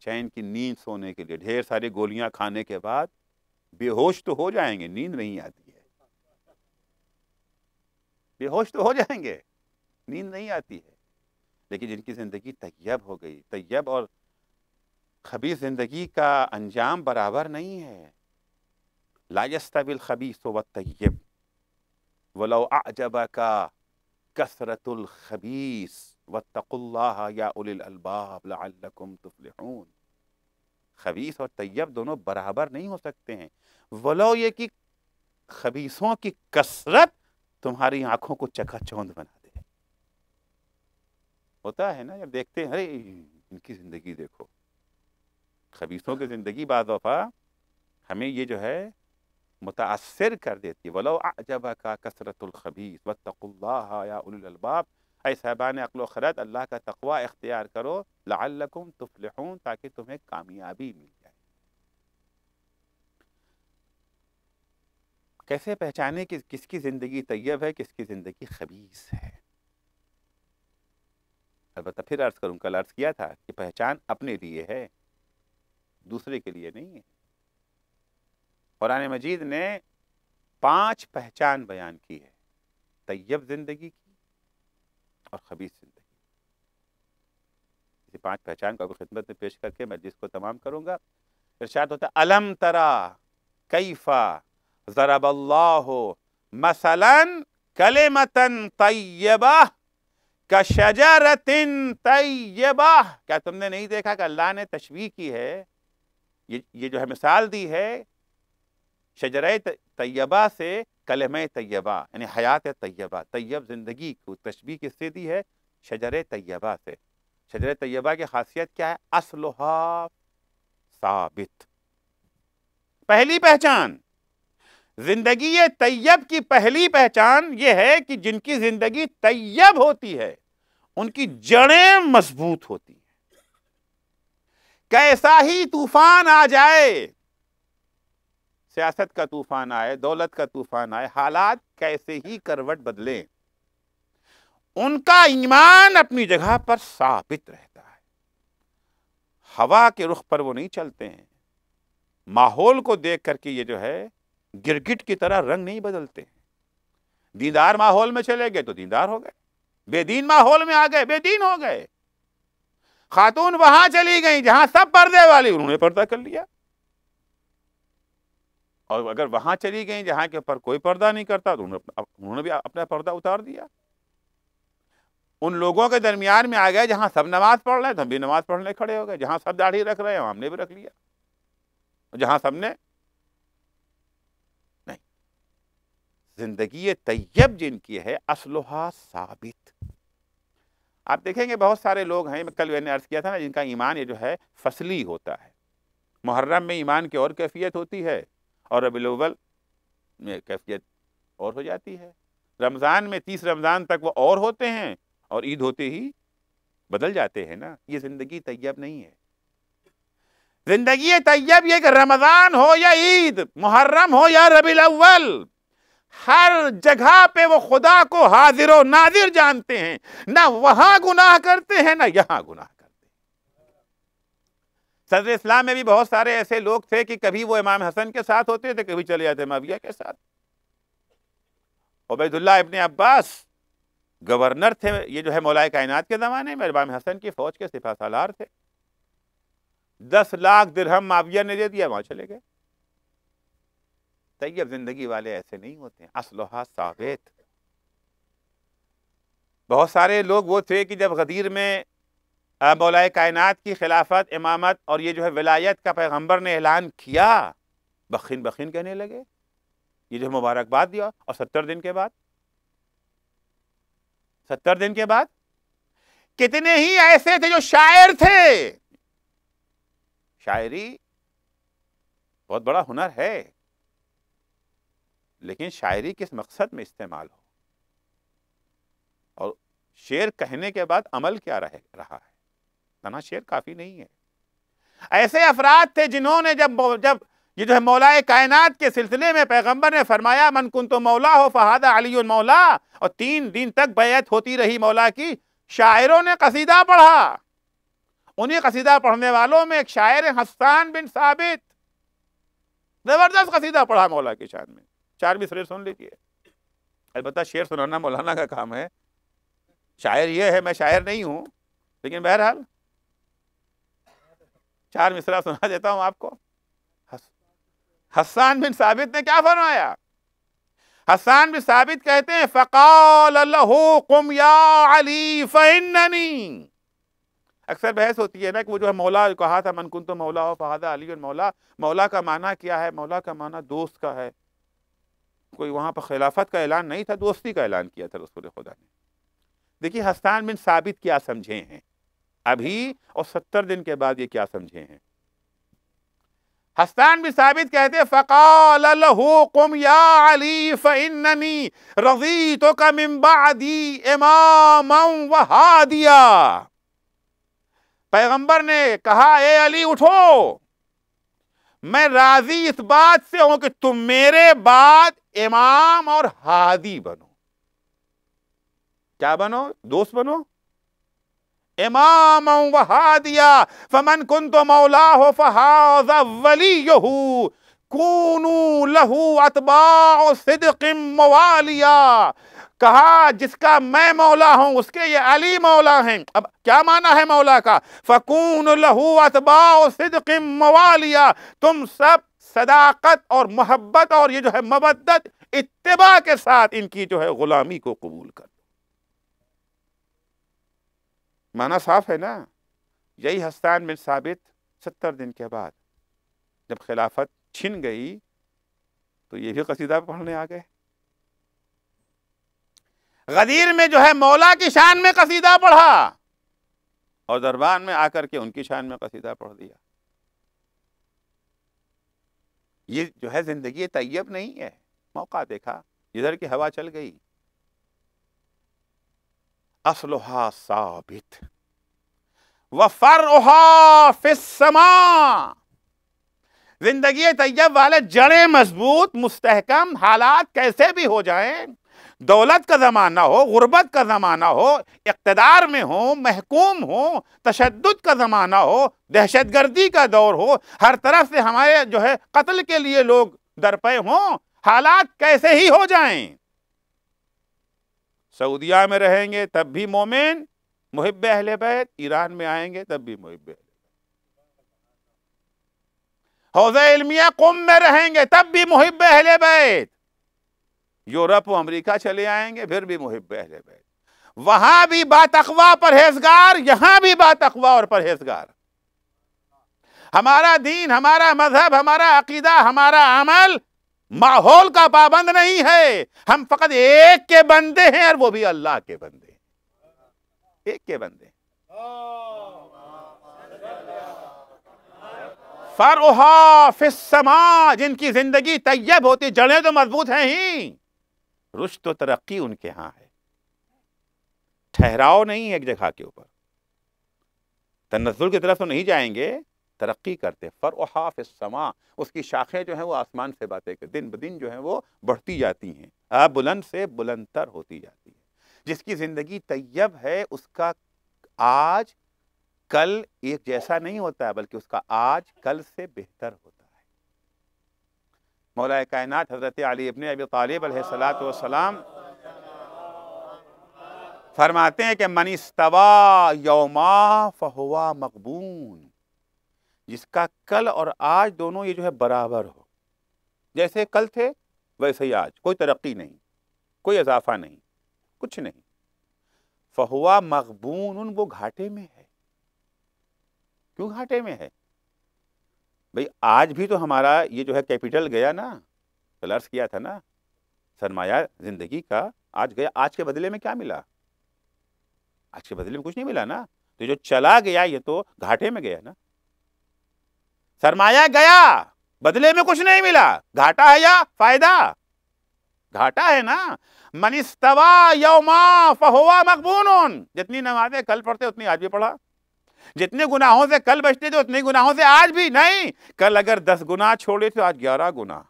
चैन की नींद सोने के लिए ढेर सारी गोलियां खाने के बाद बेहोश तो हो जाएंगे नींद नहीं आती है बेहोश तो हो जाएंगे नींद नहीं आती है लेकिन जिनकी ज़िंदगी तैयब हो गई तैयब और खबी ज़िंदगी का अंजाम बराबर नहीं है लाजस्ता बिल सो व तैयब वलो अजब का कसरतुल खबीस व तकुल्ला या उलबाब लकुम तुफलहून खबीस और तैयब दोनों बराबर नहीं हो सकते हैं वलो ये कि खबीसों की कसरत तुम्हारी आंखों को चौंध बना दे होता है ना जब देखते हैं अरे इनकी ज़िंदगी देखो खबीसों की ज़िंदगी बाद हमें ये जो है मुतासर कर देती है वलो अजबा का कसरतुलखबीस वतकल्लाबाब अय साहबान अकल खरत अल्लाह का तकवा अख्तियार करो लाकुम तुफलहूँ ताकि तुम्हें कामयाबी मिल जाए कैसे पहचाने कि किसकी ज़िंदगी तैयब है किसकी ज़िंदगी खबीस है अलबत् फिर अर्ज़ करूँ कल अर्ज़ किया था कि पहचान अपने लिए है दूसरे के लिए नहीं है कुरान मजीद ने पांच पहचान बयान की है तैयब ज़िंदगी की और खबीस ज़िंदगी इसी पांच पहचान को अगर खिदमत में पेश करके मैं जिसको तमाम करूँगा इर्शाद होता है अलम तरा कैफ़ा ज़रबल्लाहो मसलन कलेमतन तैयबा का शजरतिन तैयबा क्या तुमने नहीं देखा कि अल्लाह ने तशवी की है ये ये जो है मिसाल दी है शजर तैयबा से कलम तय्यबा यानी हयात तय्यबा तैयब ज़िंदगी को तशबी किससे दी है शजर तय्यबा से शजर तय्यबा की खासियत क्या है असलहा साबित पहली पहचान ज़िंदगी तय्यब की पहली पहचान यह है कि जिनकी ज़िंदगी तय्यब होती है उनकी जड़ें मजबूत होती हैं कैसा ही तूफान आ जाए सियासत का तूफ़ान आए दौलत का तूफ़ान आए हालात कैसे ही करवट बदलें उनका ईमान अपनी जगह पर साबित रहता है हवा के रुख पर वो नहीं चलते हैं माहौल को देख करके ये जो है गिरगिट की तरह रंग नहीं बदलते हैं दीदार माहौल में चले गए तो दीदार हो गए बेदीन माहौल में आ गए बेदीन हो गए खातून वहां चली गई जहां सब पर्दे वाली उन्होंने पर्दा कर लिया और अगर वहाँ चली गई जहाँ के ऊपर कोई पर्दा नहीं करता तो उन्होंने भी अपना पर्दा उतार दिया उन लोगों के दरमियान में आ गए जहाँ सब नमाज पढ़ रहे हैं तो हम भी नमाज पढ़ने खड़े हो गए जहाँ सब दाढ़ी रख रहे हैं हमने भी रख लिया जहाँ सबने नहीं जिंदगी तैयब जिनकी है असलोहा साबित आप देखेंगे बहुत सारे लोग हैं कल मैंने अर्ज़ किया था ना जिनका ईमान ये जो है फसली होता है मुहर्रम में ईमान की और कैफियत होती है और रबीवल में कैफियत और हो जाती है रमज़ान में तीस रमज़ान तक वो और होते हैं और ईद होते ही बदल जाते हैं ना ये ज़िंदगी तैयब नहीं है ज़िंदगी तैयब ये कि रमज़ान हो या ईद मुहर्रम हो या रबीवल हर जगह पे वो खुदा को हाजिर नाजिर जानते हैं ना वहाँ गुनाह करते हैं ना यहाँ गुनाह सदर इस्लाम में भी बहुत सारे ऐसे लोग थे कि कभी वो इमाम हसन के साथ होते थे कभी चले जाते माविया के साथ उबैदुल्ला इबन अब्बास गवर्नर थे ये जो है मौलाए कायनात के ज़माने में इमाम हसन की फ़ौज के सिफा सालार थे दस लाख दिरहम माविया ने दे दिया वहाँ चले गए तैयब ज़िंदगी वाले ऐसे नहीं होते असलोहा साबित बहुत सारे लोग वो थे कि जब गदीर में मौलाए कायनात की खिलाफत इमामत और ये जो है विलायत का पैगम्बर ने ऐलान किया बखीन बखीन कहने लगे ये जो मुबारकबाद दिया और सत्तर दिन के बाद सत्तर दिन के बाद कितने ही ऐसे थे जो शायर थे शायरी बहुत बड़ा हुनर है लेकिन शायरी किस मकसद में इस्तेमाल हो और शेर कहने के बाद अमल क्या रहे रहा है तना शेर काफ़ी नहीं है ऐसे अफराद थे जिन्होंने जब जब ये जो है मौलाए कायनात के सिलसिले में पैगंबर ने फरमाया मन कुन तो मौला हो फहादा अली मौला और तीन दिन तक बैत होती रही मौला की शायरों ने कसीदा पढ़ा उन्हीं कसीदा पढ़ने वालों में एक शायर हस्तान बिन साबित ज़बरदस्त कसीदा पढ़ा मौला की शान में चार भी शेर सुन लीजिए अलबत् शेर सुनाना मौलाना का काम है शायर यह है मैं शायर नहीं हूँ लेकिन बहरहाल चार मिसरा सुना देता हूं आपको हसान बिन साबित ने क्या फरमाया हसान बिन साबित कहते हैं फ़काल अली अक्सर बहस होती है ना कि वो जो है मौला कहा था मनकुन तो मौला फहादा अली और मौला मौला का माना क्या है मौला का माना दोस्त का है कोई वहां पर खिलाफत का ऐलान नहीं था दोस्ती का ऐलान किया था रसूल खुदा ने देखिए हस्तान बिन साबित क्या समझे हैं अभी और सत्तर दिन के बाद ये क्या समझे हैं हस्तान भी साबित कहते फ़काल अली इमाम पैगंबर ने कहा ए अली उठो मैं राजी इस बात से हूं कि तुम मेरे बाद इमाम और हादी बनो क्या बनो दोस्त बनो इमाम वहादिया फमन कुन तो मौला हो फहाज लहू अतबा कहा जिसका मैं मौला हूं उसके ये अली मौला हैं अब क्या माना है मौला का फ़कून लहू अतबा किम मवालिया तुम सब सदाकत और मोहब्बत और ये जो है मबदत इतबा के साथ इनकी जो है ग़ुलामी को कबूल कर माना साफ है ना यही हस्तान में साबित सत्तर दिन के बाद जब खिलाफत छिन गई तो ये भी कसीदा पढ़ने आ गए गदीर में जो है मौला की शान में कसीदा पढ़ा और दरबार में आकर के उनकी शान में कसीदा पढ़ दिया ये जो है ज़िंदगी तैयब नहीं है मौका देखा इधर की हवा चल गई असलोहा साबित व फर फिसमा जिंदगी तैयब वाले जड़े मजबूत मुस्तकम हालात कैसे भी हो जाएं दौलत का ज़माना हो गुर्बत का ज़माना हो इकतदार में हो महकूम हो तशद का ज़माना हो दहशत गर्दी का दौर हो हर तरफ से हमारे जो है कत्ल के लिए लोग दरपे हों हालात कैसे ही हो जाएं सऊदिया में रहेंगे तब भी मोमिन मुहब अहल बैत ईरान में आएंगे तब भी मुहब हौजा इलमिया कुम में रहेंगे तब भी मुहब अहल बैत यूरोप अमरीका चले आएंगे फिर भी मुहब अहल बैत वहां भी बात बातकवा परहेजगार यहां भी बात बातकवा और परहेजगार हमारा दीन हमारा मजहब हमारा अकीदा हमारा अमल माहौल का पाबंद नहीं है हम फकत एक के बंदे हैं और वो भी अल्लाह के बंदे एक के बंदे फरहा फिसमा जिनकी जिंदगी तैयब होती जड़ें तो मजबूत हैं ही रुश तो तरक्की उनके यहां है ठहराव नहीं एक जगह के ऊपर तनजुल की तरफ तो नहीं जाएंगे तरक्की करते फ़र हाफ समा उसकी शाखें जो हैं वो आसमान से बातें कर दिन ब दिन जो है वो बढ़ती जाती हैं बुलंद से बुलंदतर होती जाती है जिसकी ज़िंदगी तय्यब है उसका आज कल एक जैसा नहीं होता है बल्कि उसका आज कल से बेहतर होता है मौला कायनत हज़रत अली इबन अब तालब सलाम फरमाते हैं कि मनीस्तवा यौमा फ़हुआ मकबून जिसका कल और आज दोनों ये जो है बराबर हो जैसे कल थे वैसे ही आज कोई तरक्की नहीं कोई इजाफा नहीं कुछ नहीं फहुआ मकबून वो घाटे में है क्यों घाटे में है भाई आज भी तो हमारा ये जो है कैपिटल गया ना कलर्स किया था ना सरमाया ज़िंदगी का आज गया आज के बदले में क्या मिला आज के बदले में कुछ नहीं मिला ना तो जो चला गया ये तो घाटे में गया ना सरमाया गया बदले में कुछ नहीं मिला घाटा है या फायदा घाटा है ना मनिस्तवा यौमा फहुआ मकबून जितनी नमाजें कल पढ़ते उतनी आज भी पढ़ा जितने गुनाहों से कल बचते थे उतने गुनाहों से आज भी नहीं कल अगर दस गुना छोड़े तो आज ग्यारह गुना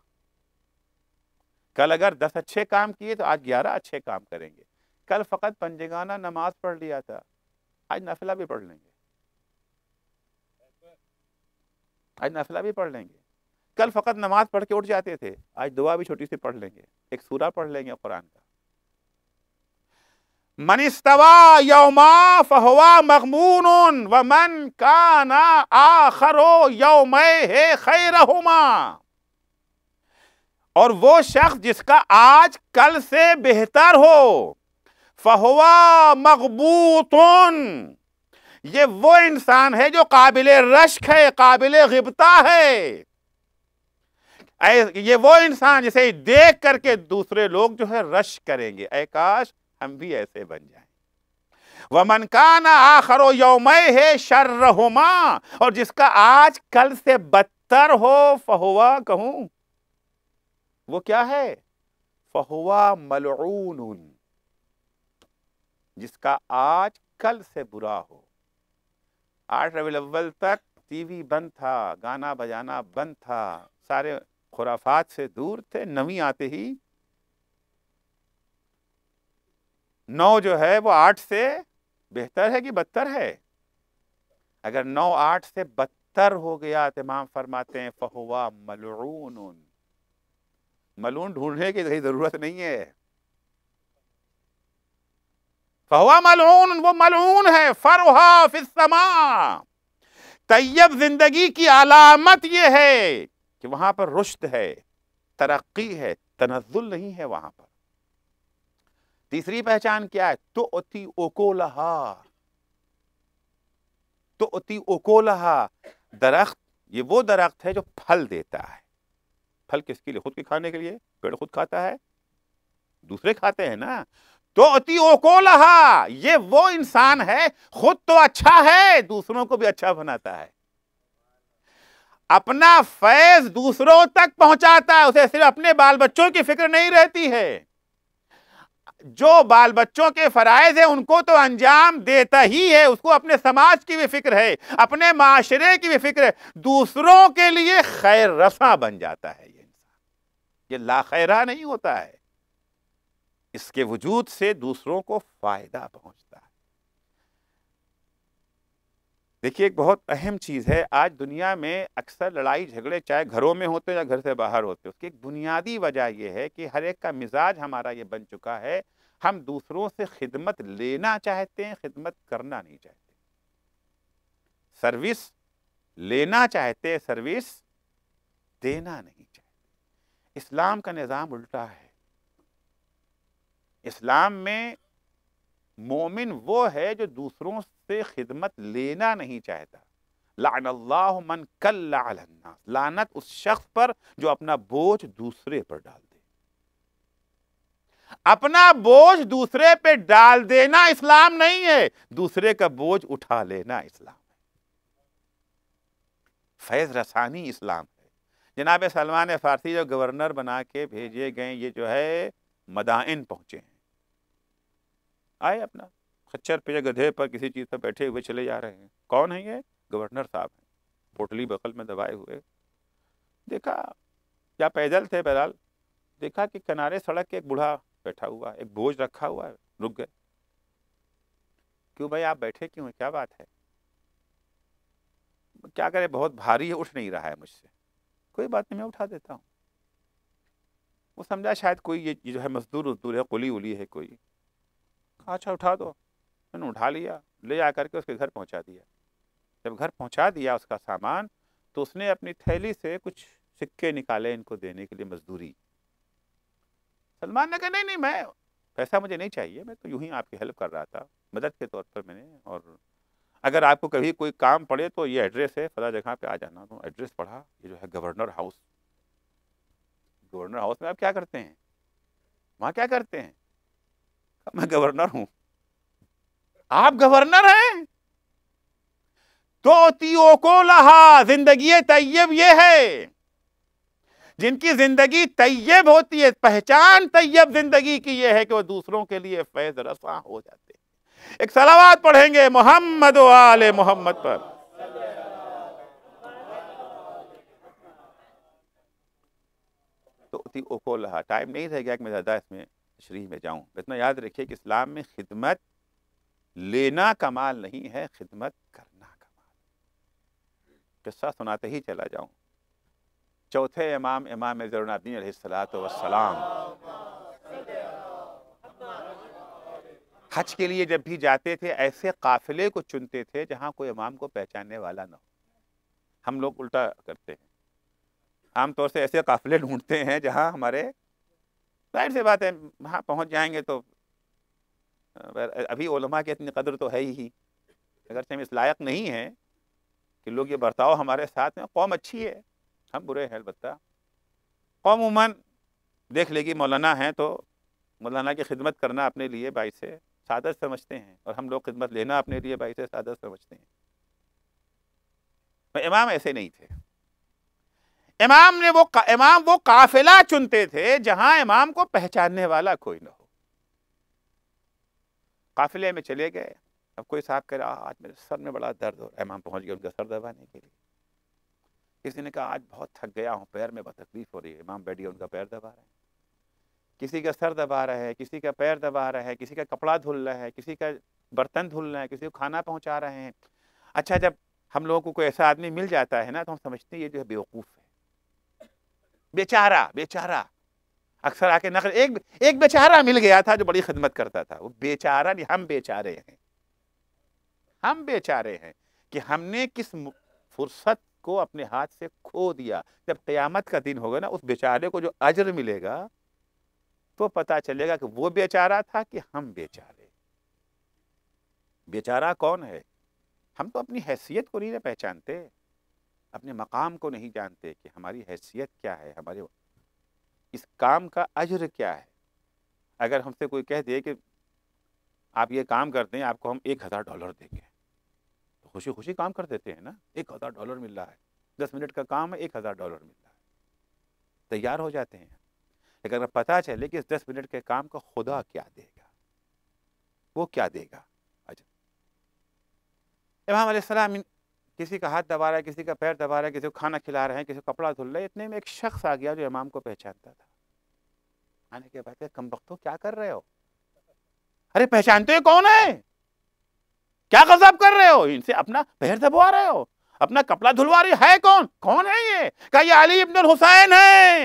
कल अगर दस अच्छे काम किए तो आज ग्यारह अच्छे काम करेंगे कल फ़कत पंजगाना नमाज पढ़ लिया था आज नफिला भी पढ़ लेंगे आज नफिला भी पढ़ लेंगे कल फ़कत नमाज पढ़ के उठ जाते थे आज दुआ भी छोटी सी पढ़ लेंगे एक सूरा पढ़ लेंगे कुरान का मनिस्तवा यौमा फहवा मखमून व मन का ना आखर है खैरहुमा और वो शख्स जिसका आज कल से बेहतर हो फहवा मकबूत ये वो इंसान है जो काबिल रश्क है काबिल गिबता है ये वो इंसान जिसे देख करके दूसरे लोग जो है रश करेंगे अकाश हम भी ऐसे बन जाए वह मनकाना आखरो यौमय है शर्रहुमा और जिसका आज कल से बदतर हो फहुआ कहूं वो क्या है फहुआ मलून जिसका आज कल से बुरा हो आठ अवेलेबल तक टीवी बंद था गाना बजाना बंद था सारे खुराफात से दूर थे नवी आते ही नौ जो है वो आठ से बेहतर है कि बदतर है अगर नौ आठ से बदतर हो गया तो फरमाते हैं फहुआ मलून मलून ढूंढने की कहीं ज़रूरत नहीं है फहुआ मलून वो मलून है फरहा फिसमा तैयब जिंदगी की अलामत ये है कि वहां पर रुश्त है तरक्की है तनजुल नहीं है वहां पर तीसरी पहचान क्या है तो अति ओकोलहा तो अति ओकोलहा दरख्त ये वो दरख्त है जो फल देता है फल किसके लिए खुद के खाने के लिए पेड़ खुद खाता है दूसरे खाते हैं ना तो अति ओकोलहा ये वो इंसान है खुद तो अच्छा है दूसरों को भी अच्छा बनाता है अपना फैज दूसरों तक पहुंचाता है उसे सिर्फ अपने बाल बच्चों की फिक्र नहीं रहती है जो बाल बच्चों के फरज है उनको तो अंजाम देता ही है उसको अपने समाज की भी फिक्र है अपने माशरे की भी फिक्र है दूसरों के लिए खैर रसा बन जाता है ये इंसान ये लाखैरा नहीं होता है इसके वजूद से दूसरों को फ़ायदा पहुंचता है देखिए एक बहुत अहम चीज़ है आज दुनिया में अक्सर लड़ाई झगड़े चाहे घरों में होते या घर से बाहर होते उसकी एक बुनियादी वजह यह है कि हर एक का मिजाज हमारा ये बन चुका है हम दूसरों से खिदमत लेना चाहते हैं खिदमत करना नहीं चाहते सर्विस लेना चाहते सर्विस देना नहीं चाहते इस्लाम का निज़ाम उल्टा है इस्लाम में मोमिन वो है जो दूसरों से खिदमत लेना नहीं चाहता लान मन कल लालन्नास लानत उस शख्स पर जो अपना बोझ दूसरे पर डाल दे अपना बोझ दूसरे पे डाल देना इस्लाम नहीं है दूसरे का बोझ उठा लेना इस्लाम है फैज रसानी इस्लाम है जनाब सलमान फ़ारसी जो गवर्नर बना के भेजे गए ये जो है मदाइन पहुंचे हैं आए अपना खच्चर पे या गधे पर किसी चीज़ पर बैठे हुए चले जा रहे हैं कौन है ये गवर्नर साहब हैं पोटली बकल में दबाए हुए देखा या पैदल थे बहरहाल देखा कि किनारे सड़क के एक बूढ़ा बैठा हुआ एक बोझ रखा हुआ है रुक गए क्यों भाई आप बैठे क्यों क्या बात है क्या करें बहुत भारी है उठ नहीं रहा है मुझसे कोई बात नहीं मैं उठा देता हूँ वो समझा शायद कोई ये जो है मजदूर उजदूर है कुली उली है कोई अच्छा उठा दो मैंने उठा लिया ले जा करके उसके घर पहुंचा दिया जब घर पहुंचा दिया उसका सामान तो उसने अपनी थैली से कुछ सिक्के निकाले इनको देने के लिए मजदूरी सलमान ने कहा नहीं नहीं मैं पैसा मुझे नहीं चाहिए मैं तो यूं ही आपकी हेल्प कर रहा था मदद के तौर पर मैंने और अगर आपको कभी कोई काम पड़े तो ये एड्रेस है फला जगह पे आ जाना तो एड्रेस पढ़ा ये जो है गवर्नर हाउस गवर्नर हाउस में आप क्या करते हैं वहाँ क्या करते हैं मैं गवर्नर हूं आप गवर्नर हैं तो तीओ को लहा जिंदगी तैयब ये है जिनकी जिंदगी तैयब होती है पहचान तैयब जिंदगी की यह है कि वो दूसरों के लिए फैज रसा हो जाते हैं एक सलावाद पढ़ेंगे मोहम्मद आल मोहम्मद पर तो को लहा टाइम नहीं रह गया कि मैं ज़्यादा इसमें तशरी में जाऊँ इतना याद रखिए कि इस्लाम में खिदमत लेना कमाल नहीं है खिदमत करना कमाल किस्सा सुनाते ही चला जाऊँ चौथे इमाम इमाम ज़रुनादीन सलाम हज के लिए जब भी जाते थे ऐसे काफ़िले को चुनते थे जहाँ कोई इमाम को पहचानने वाला ना हो हम लोग उल्टा करते हैं आमतौर से ऐसे काफ़िले ढूंढते हैं जहाँ हमारे जाहिर सी बात है वहाँ पहुँच जाएंगे तो अभी ओलमा की इतनी कदर तो है ही अगर से हम इस लायक नहीं हैं कि लोग ये बर्ताव हमारे साथ में कौम अच्छी है हम बुरे हैं अलबत् कौम उमन देख लेगी मौलाना हैं तो मौलाना की खिदमत करना अपने लिए भाई से सादत समझते हैं और हम लोग खिदमत लेना अपने लिए भाई से सादत समझते हैं इमाम ऐसे नहीं थे इमाम ने वो इमाम वो काफिला चुनते थे जहां इमाम को पहचानने वाला कोई ना हो काफिले में चले गए अब कोई साहब कह रहा आज मेरे सर में बड़ा दर्द हो रहा है इमाम पहुंच गए उनका सर दबाने के लिए किसी ने कहा आज बहुत थक गया हूँ पैर में बहुत तकलीफ हो रही है इमाम बैठ गया उनका पैर दबा रहे हैं किसी का सर दबा रहा है किसी का पैर दबा रहा है किसी का कपड़ा धुल रहा है किसी का बर्तन धुल रहा है किसी को खाना पहुँचा रहे हैं अच्छा जब हम लोगों को कोई ऐसा आदमी मिल जाता है ना तो हम समझते हैं ये जो है बेवकूफ़ है बेचारा बेचारा अक्सर आके नकल एक एक बेचारा मिल गया था जो बड़ी खिदमत करता था वो बेचारा नहीं हम बेचारे हैं हम बेचारे हैं कि हमने किस फुर्सत को अपने हाथ से खो दिया जब क्यामत का दिन होगा ना उस बेचारे को जो अजर मिलेगा तो पता चलेगा कि वो बेचारा था कि हम बेचारे बेचारा कौन है हम तो अपनी हैसियत को नहीं पहचानते अपने मकाम को नहीं जानते कि हमारी हैसियत क्या है हमारे इस काम का अजर क्या है अगर हमसे कोई कह दे कि आप ये काम करते हैं आपको हम एक हज़ार डॉलर देंगे तो खुशी खुशी काम कर देते हैं ना एक हज़ार डॉलर मिल रहा है दस मिनट का काम है एक हज़ार डॉलर मिल रहा है तैयार हो जाते हैं लेकिन अगर पता चले कि इस दस मिनट के काम का खुदा क्या देगा वो क्या देगा अजर इमाम किसी का हाथ दबा रहा है किसी का पैर दबा रहा है किसी को खाना खिला रहे हैं किसी को कपड़ा धुल रहा है इतने में एक शख्स आ गया जो इमाम को पहचानता था आने के बाद कम वक्त क्या कर रहे हो अरे पहचानते हो कौन है क्या गजब कर रहे हो इनसे अपना पैर दबवा रहे हो अपना कपड़ा धुलवा रही है कौन कौन है ये क्या ये अली इब्न हुसैन है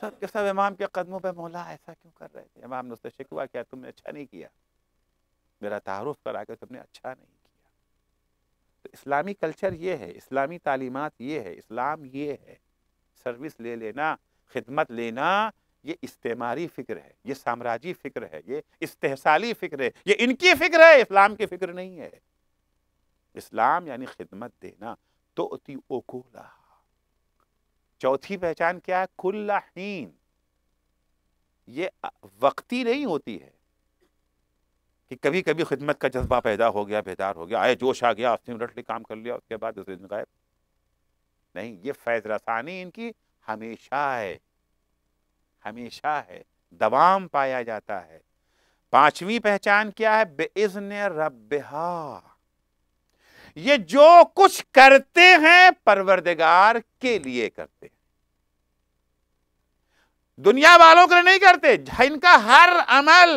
सब के सब इमाम के कदमों पर मौला ऐसा क्यों कर रहे थे इमाम ने उससे शिकवा किया तुमने अच्छा नहीं किया मेरा तारुफ करा के तुमने अच्छा नहीं किया तो इस्लामी कल्चर ये है इस्लामी तालीमत ये है इस्लाम ये है सर्विस ले लेना खिदमत लेना ये इस्तेमारी फ़िक्र है ये साम्राज्य फ़िक्र है ये इस्तेसाली फ़िक्र है ये इनकी फ़िक्र है इस्लाम की फ़िक्र नहीं है इस्लाम यानी खिदमत देना तो ओकोला चौथी पहचान क्या है कुल्लाहीन ये वक्ती नहीं होती है कि कभी कभी खिदमत का जज्बा पैदा हो गया बेदार हो गया आए जोश आ गया अस्सी मिनट काम कर लिया उसके बाद दूसरे दिन गायब नहीं ये फैज रसानी इनकी हमेशा है हमेशा है दवाम पाया जाता है पांचवी पहचान क्या है बेजन रबहा ये जो कुछ करते हैं परवरदिगार के लिए करते हैं दुनिया वालों के लिए नहीं करते इनका हर अमल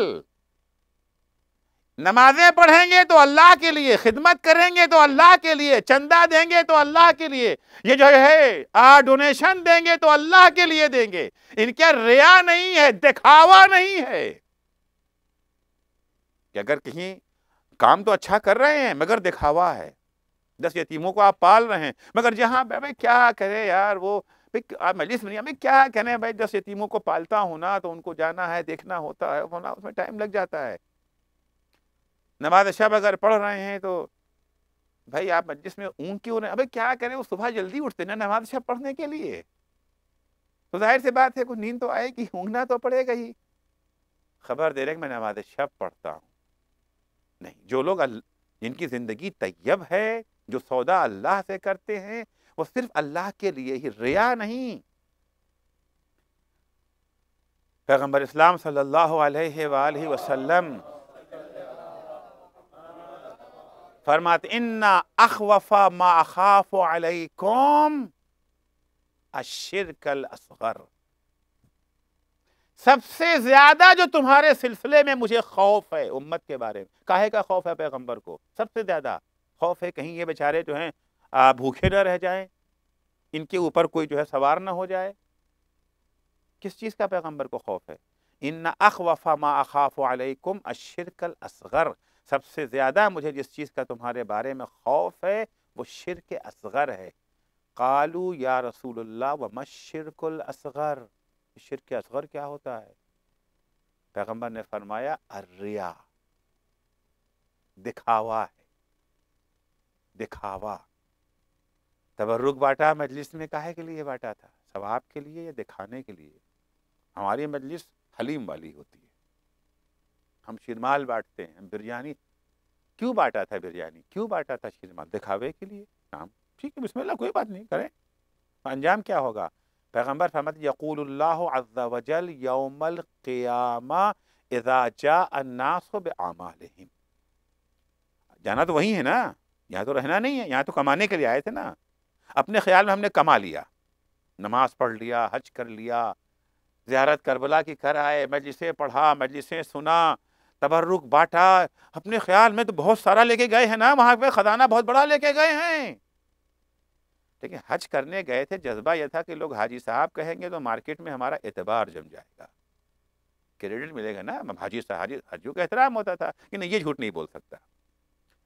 नमाजें पढ़ेंगे तो अल्लाह के लिए खिदमत करेंगे तो अल्लाह के लिए चंदा देंगे तो अल्लाह के लिए ये जो है आ डोनेशन देंगे तो अल्लाह के लिए देंगे इनके रिया नहीं है दिखावा नहीं है कि अगर कहीं काम तो अच्छा कर रहे हैं मगर दिखावा है दस यतीमों को आप पाल रहे हैं मगर जहाँ भाई क्या करे यार वो भाई आप मजलिस बनिया में क्या कहने भाई दस यतीमों को पालता हूँ ना तो उनको जाना है देखना होता है होना उसमें टाइम लग जाता है नमाज शब अगर पढ़ रहे हैं तो भाई आप मजलिस में ऊँग क्यों रहे अबे क्या करें वो सुबह जल्दी उठते ना नमाज शब पढ़ने के लिए तो जाहिर सी बात है कुछ नींद तो आएगी ऊँगना तो पड़ेगा ही खबर दे रहे मैं नमाज शब पढ़ता हूँ नहीं जो लोग जिनकी ज़िंदगी तयब है जो सौदा अल्लाह से करते हैं वो सिर्फ अल्लाह के लिए ही रिया नहीं पैगम्बर इस्लाम सल्लल्लाहु अलैहि वसल्लम फरमात इन्ना अखवफा माखाफ अलैकुम अशिरकल असगर सबसे ज्यादा जो तुम्हारे सिलसिले में मुझे खौफ है उम्मत के बारे में काहे का खौफ है पैगंबर को सबसे ज्यादा खौफ है कहीं ये बेचारे जो हैं भूखे न रह जाएं इनके ऊपर कोई जो है सवार ना हो जाए किस चीज़ का पैगम्बर को खौफ है इन अख वफ़ा मा अखाफ़ुम अशरकल असगर सबसे ज़्यादा मुझे जिस चीज़ का तुम्हारे बारे में खौफ है वो शिरक असगर है कालू या रसूलुल्लाह व मशरकुल असगर शिरक असगर क्या होता है पैगम्बर ने फरमाया अर्रिया दिखावा है दिखावा तबर्रुक बांटा मजलिस में काहे के लिए बांटा था सवाब के लिए या दिखाने के लिए हमारी मजलिस हलीम वाली होती है हम शिरमाल बांटते हैं हम बिरयानी क्यों बांटा था बिरयानी क्यों बांटा था शिरमाल दिखावे के लिए नाम ठीक है बिस्मिल्लाह कोई बात नहीं करें तो अंजाम क्या होगा पैगम्बर फहमत यकूल वजल यौमल क्यामा इजाजा जाना तो वही है ना यहाँ तो रहना नहीं है यहाँ तो कमाने के लिए आए थे ना अपने ख्याल में हमने कमा लिया नमाज पढ़ लिया हज कर लिया ज़्यारत करबला की कर आए मजलिसें पढ़ा मजलिसें सुना तबर्रुक बांटा अपने ख्याल में तो बहुत सारा लेके गए हैं ना वहाँ पे ख़जाना बहुत बड़ा लेके गए हैं लेकिन हज करने गए थे जज्बा यह था कि लोग हाजी साहब कहेंगे तो मार्केट में हमारा एतबार जम जाएगा क्रेडिट मिलेगा ना हाजी साहब हाजी हजू का एहतराम होता था कि नहीं ये झूठ नहीं बोल सकता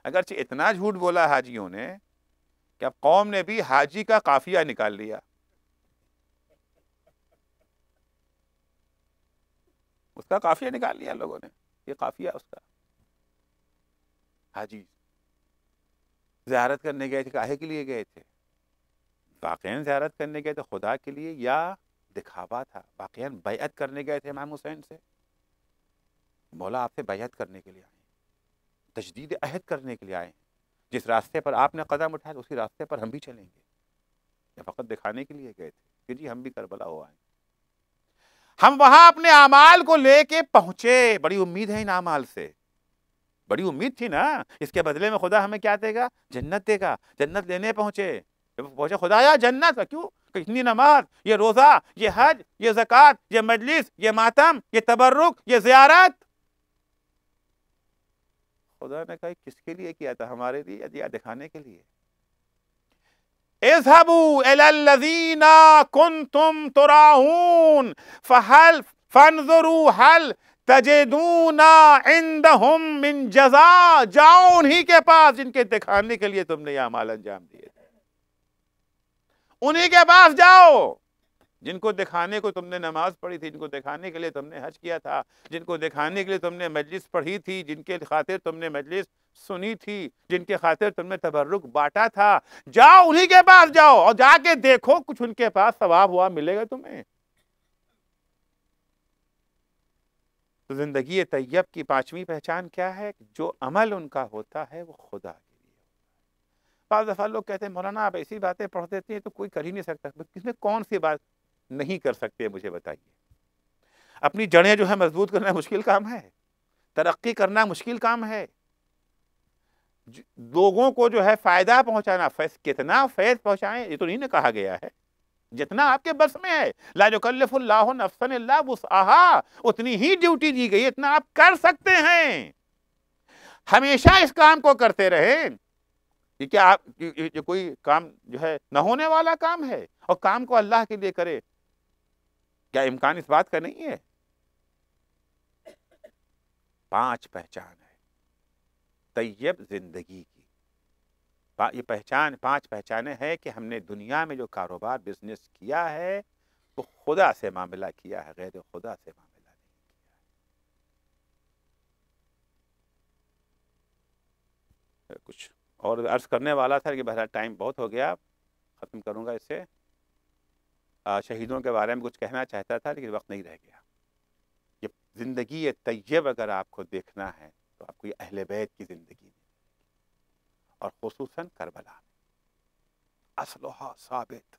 अगरचि इतना झूठ बोला हाजियों ने कि अब कौम ने भी हाजी का काफिया निकाल लिया उसका काफिया निकाल लिया लोगों ने ये काफिया उसका हाजी ज्यारत करने गए थे काहे के लिए गए थे वाक़ ज्यारत करने गए थे खुदा के लिए या दिखावा था वाक़ बैत करने गए थे इमाम हुसैन से बोला आपसे बैत करने के लिए तजदीद अहद करने के लिए आए हैं जिस रास्ते पर आपने कदम उठाया तो उसी रास्ते पर हम भी चलेंगे फ़कत दिखाने के लिए गए थे कि जी हम भी करबला हो आए हम वहाँ अपने अमाल को लेके पहुँचे बड़ी उम्मीद है इन अमाल से बड़ी उम्मीद थी ना इसके बदले में खुदा हमें क्या देगा जन्नत देगा जन्नत लेने पहुँचे पहुंचे पहुँचे खुदा या जन्नत क्यों इतनी नमाज ये रोज़ा ये हज ये ज़क़़त ये मजलिस ये मातम ये तबर्रुक ये जियारत खुदा ने कहा किसके लिए किया था हमारे लिए या दिखाने के लिए कुंतुम तुराहून फहल फनजरू हल तजेदूना जजा जाओ उन्हीं के पास जिनके दिखाने के लिए तुमने यह माल अंजाम दिए उन्हीं के पास जाओ जिनको दिखाने को तुमने नमाज पढ़ी थी जिनको दिखाने के लिए तुमने हज किया था जिनको दिखाने के लिए तुमने मजलिस पढ़ी थी जिनके खातिर तुमने मजलिस सुनी थी जिनके खातिर तुमने तबर्रुक बांटा था जाओ उन्हीं के पास जाओ और जाके देखो कुछ उनके पास सवाब हुआ मिलेगा तुम्हें तो ज़िंदगी तैयब की पांचवी पहचान क्या है जो अमल उनका होता है वो खुदा के लिए होता दफ़ा लोग कहते हैं मौलाना आप ऐसी बातें पढ़ देते हैं तो कोई कर ही नहीं सकता किसमें कौन सी बात नहीं कर सकते मुझे बताइए अपनी जड़ें जो है मजबूत करना मुश्किल काम है तरक्की करना मुश्किल काम है लोगों को जो है फ़ायदा पहुंचाना फैस कितना फैज पहुंचाएं ये तो नहीं ना कहा गया है जितना आपके बस में है लाजकल्लाह नफसन वसहा उतनी ही ड्यूटी दी गई इतना आप कर सकते हैं हमेशा इस काम को करते रहें ये क्या आप जो कोई काम जो है ना होने वाला काम है और काम को अल्लाह के लिए करें क्या इम्कान इस बात का नहीं है पांच पहचान है तैयब जिंदगी की पा, ये पहचान पांच पहचाने हैं कि हमने दुनिया में जो कारोबार बिजनेस किया है वो तो खुदा से मामला किया है गैर खुदा से मामला किया कुछ और अर्ज़ करने वाला था कि बहरा टाइम बहुत हो गया ख़त्म करूँगा इसे शहीदों के बारे में कुछ कहना चाहता था लेकिन वक्त नहीं रह गया ये ज़िंदगी तयब अगर आपको देखना है तो आपको ये अहल बैत की ज़िंदगी और खसूस करबला में साबित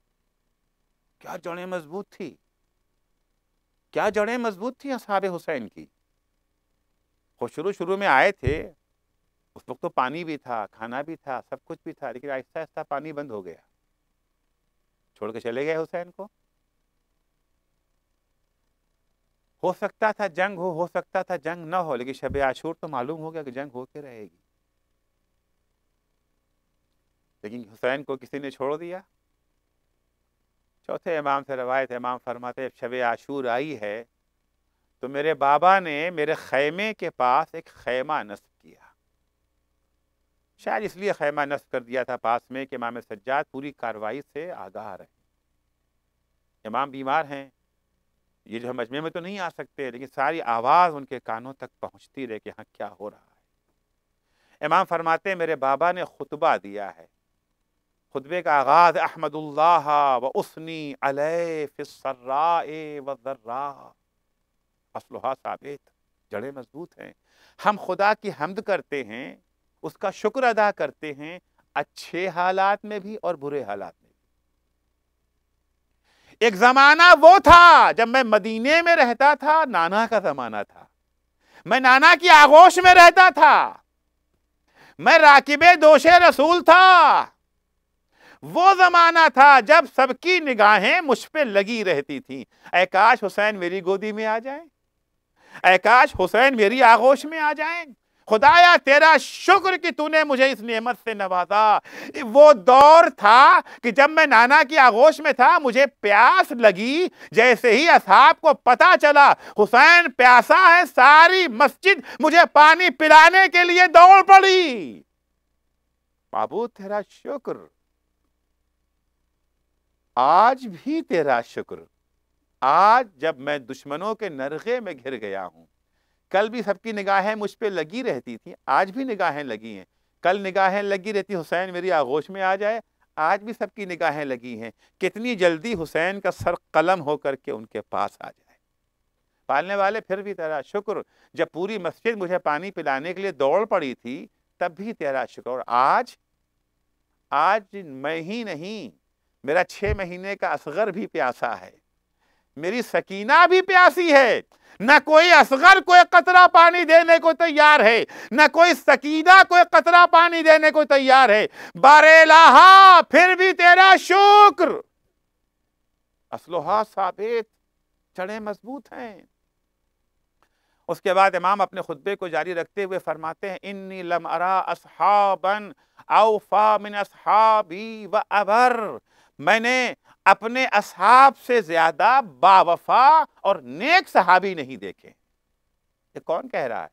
क्या जड़ें मजबूत थी क्या जड़ें मजबूत थी असहाब हुसैन की वो शुरू शुरू में आए थे उस वक्त तो पानी भी था खाना भी था सब कुछ भी था लेकिन आहिस्ता आहिस्ता पानी बंद हो गया छोड़ के चले गए हुसैन को हो सकता था जंग हो हो सकता था जंग ना हो लेकिन शब आशूर तो मालूम हो गया कि जंग होके रहेगी लेकिन हुसैन को किसी ने छोड़ दिया चौथे इमाम से रवायत इमाम फरमाते शब आशूर आई है तो मेरे बाबा ने मेरे खैमे के पास एक खैमा नस्ब किया शायद इसलिए खैमा नष्ट कर दिया था पास में कि इमाम सज्जाद पूरी कार्रवाई से आगाह रहे इमाम बीमार हैं ये जो मजमे में तो नहीं आ सकते लेकिन सारी आवाज़ उनके कानों तक पहुंचती रहे कि हाँ क्या हो रहा है इमाम फरमाते मेरे बाबा ने खुतबा दिया है खुतबे का आगाज़ अहमदुल्ला व उसनी अलफ़र्रा वर्रा असलोहा साबित जड़े मजबूत हैं हम खुदा की हमद करते हैं उसका शुक्र अदा करते हैं अच्छे हालात में भी और बुरे हालात में भी एक जमाना वो था जब मैं मदीने में रहता था नाना का जमाना था मैं नाना की आगोश में रहता था मैं राकिब दोषे रसूल था वो जमाना था जब सबकी निगाहें मुझ पर लगी रहती थी आकाश हुसैन मेरी गोदी में आ जाए आकाश हुसैन मेरी आगोश में आ जाए खुदाया तेरा शुक्र कि तूने मुझे इस नेमत से नवाजा वो दौर था कि जब मैं नाना की आगोश में था मुझे प्यास लगी जैसे ही असहाब को पता चला हुसैन प्यासा है सारी मस्जिद मुझे पानी पिलाने के लिए दौड़ पड़ी बाबू तेरा शुक्र आज भी तेरा शुक्र आज जब मैं दुश्मनों के नरगे में घिर गया हूं कल भी सबकी निगाहें मुझ पर लगी रहती थी आज भी निगाहें लगी हैं कल निगाहें लगी रहती हुसैन मेरी आगोश में आ जाए आज भी सबकी निगाहें लगी हैं कितनी जल्दी हुसैन का सर कलम होकर के उनके पास आ जाए पालने वाले फिर भी तेरा शुक्र जब पूरी मस्जिद मुझे पानी पिलाने के लिए दौड़ पड़ी थी तब भी तेरा शुक्र और आज आज मैं ही नहीं मेरा छः महीने का असगर भी प्यासा है मेरी सकीना भी प्यासी है न कोई असगर को कतरा पानी देने को तैयार है न कोई सकीदा को कतरा पानी देने को तैयार है बरेलाहा फिर भी तेरा शुक्र असलोहा साबित चढ़े मजबूत हैं उसके बाद इमाम अपने खुतबे को जारी रखते हुए फरमाते हैं इन्नी लम अरा असहाबन औफा मिन असहाबी व अबर मैंने अपने असहाब से ज्यादा बावफा और नेक सहाबी नहीं देखे ये कौन कह रहा है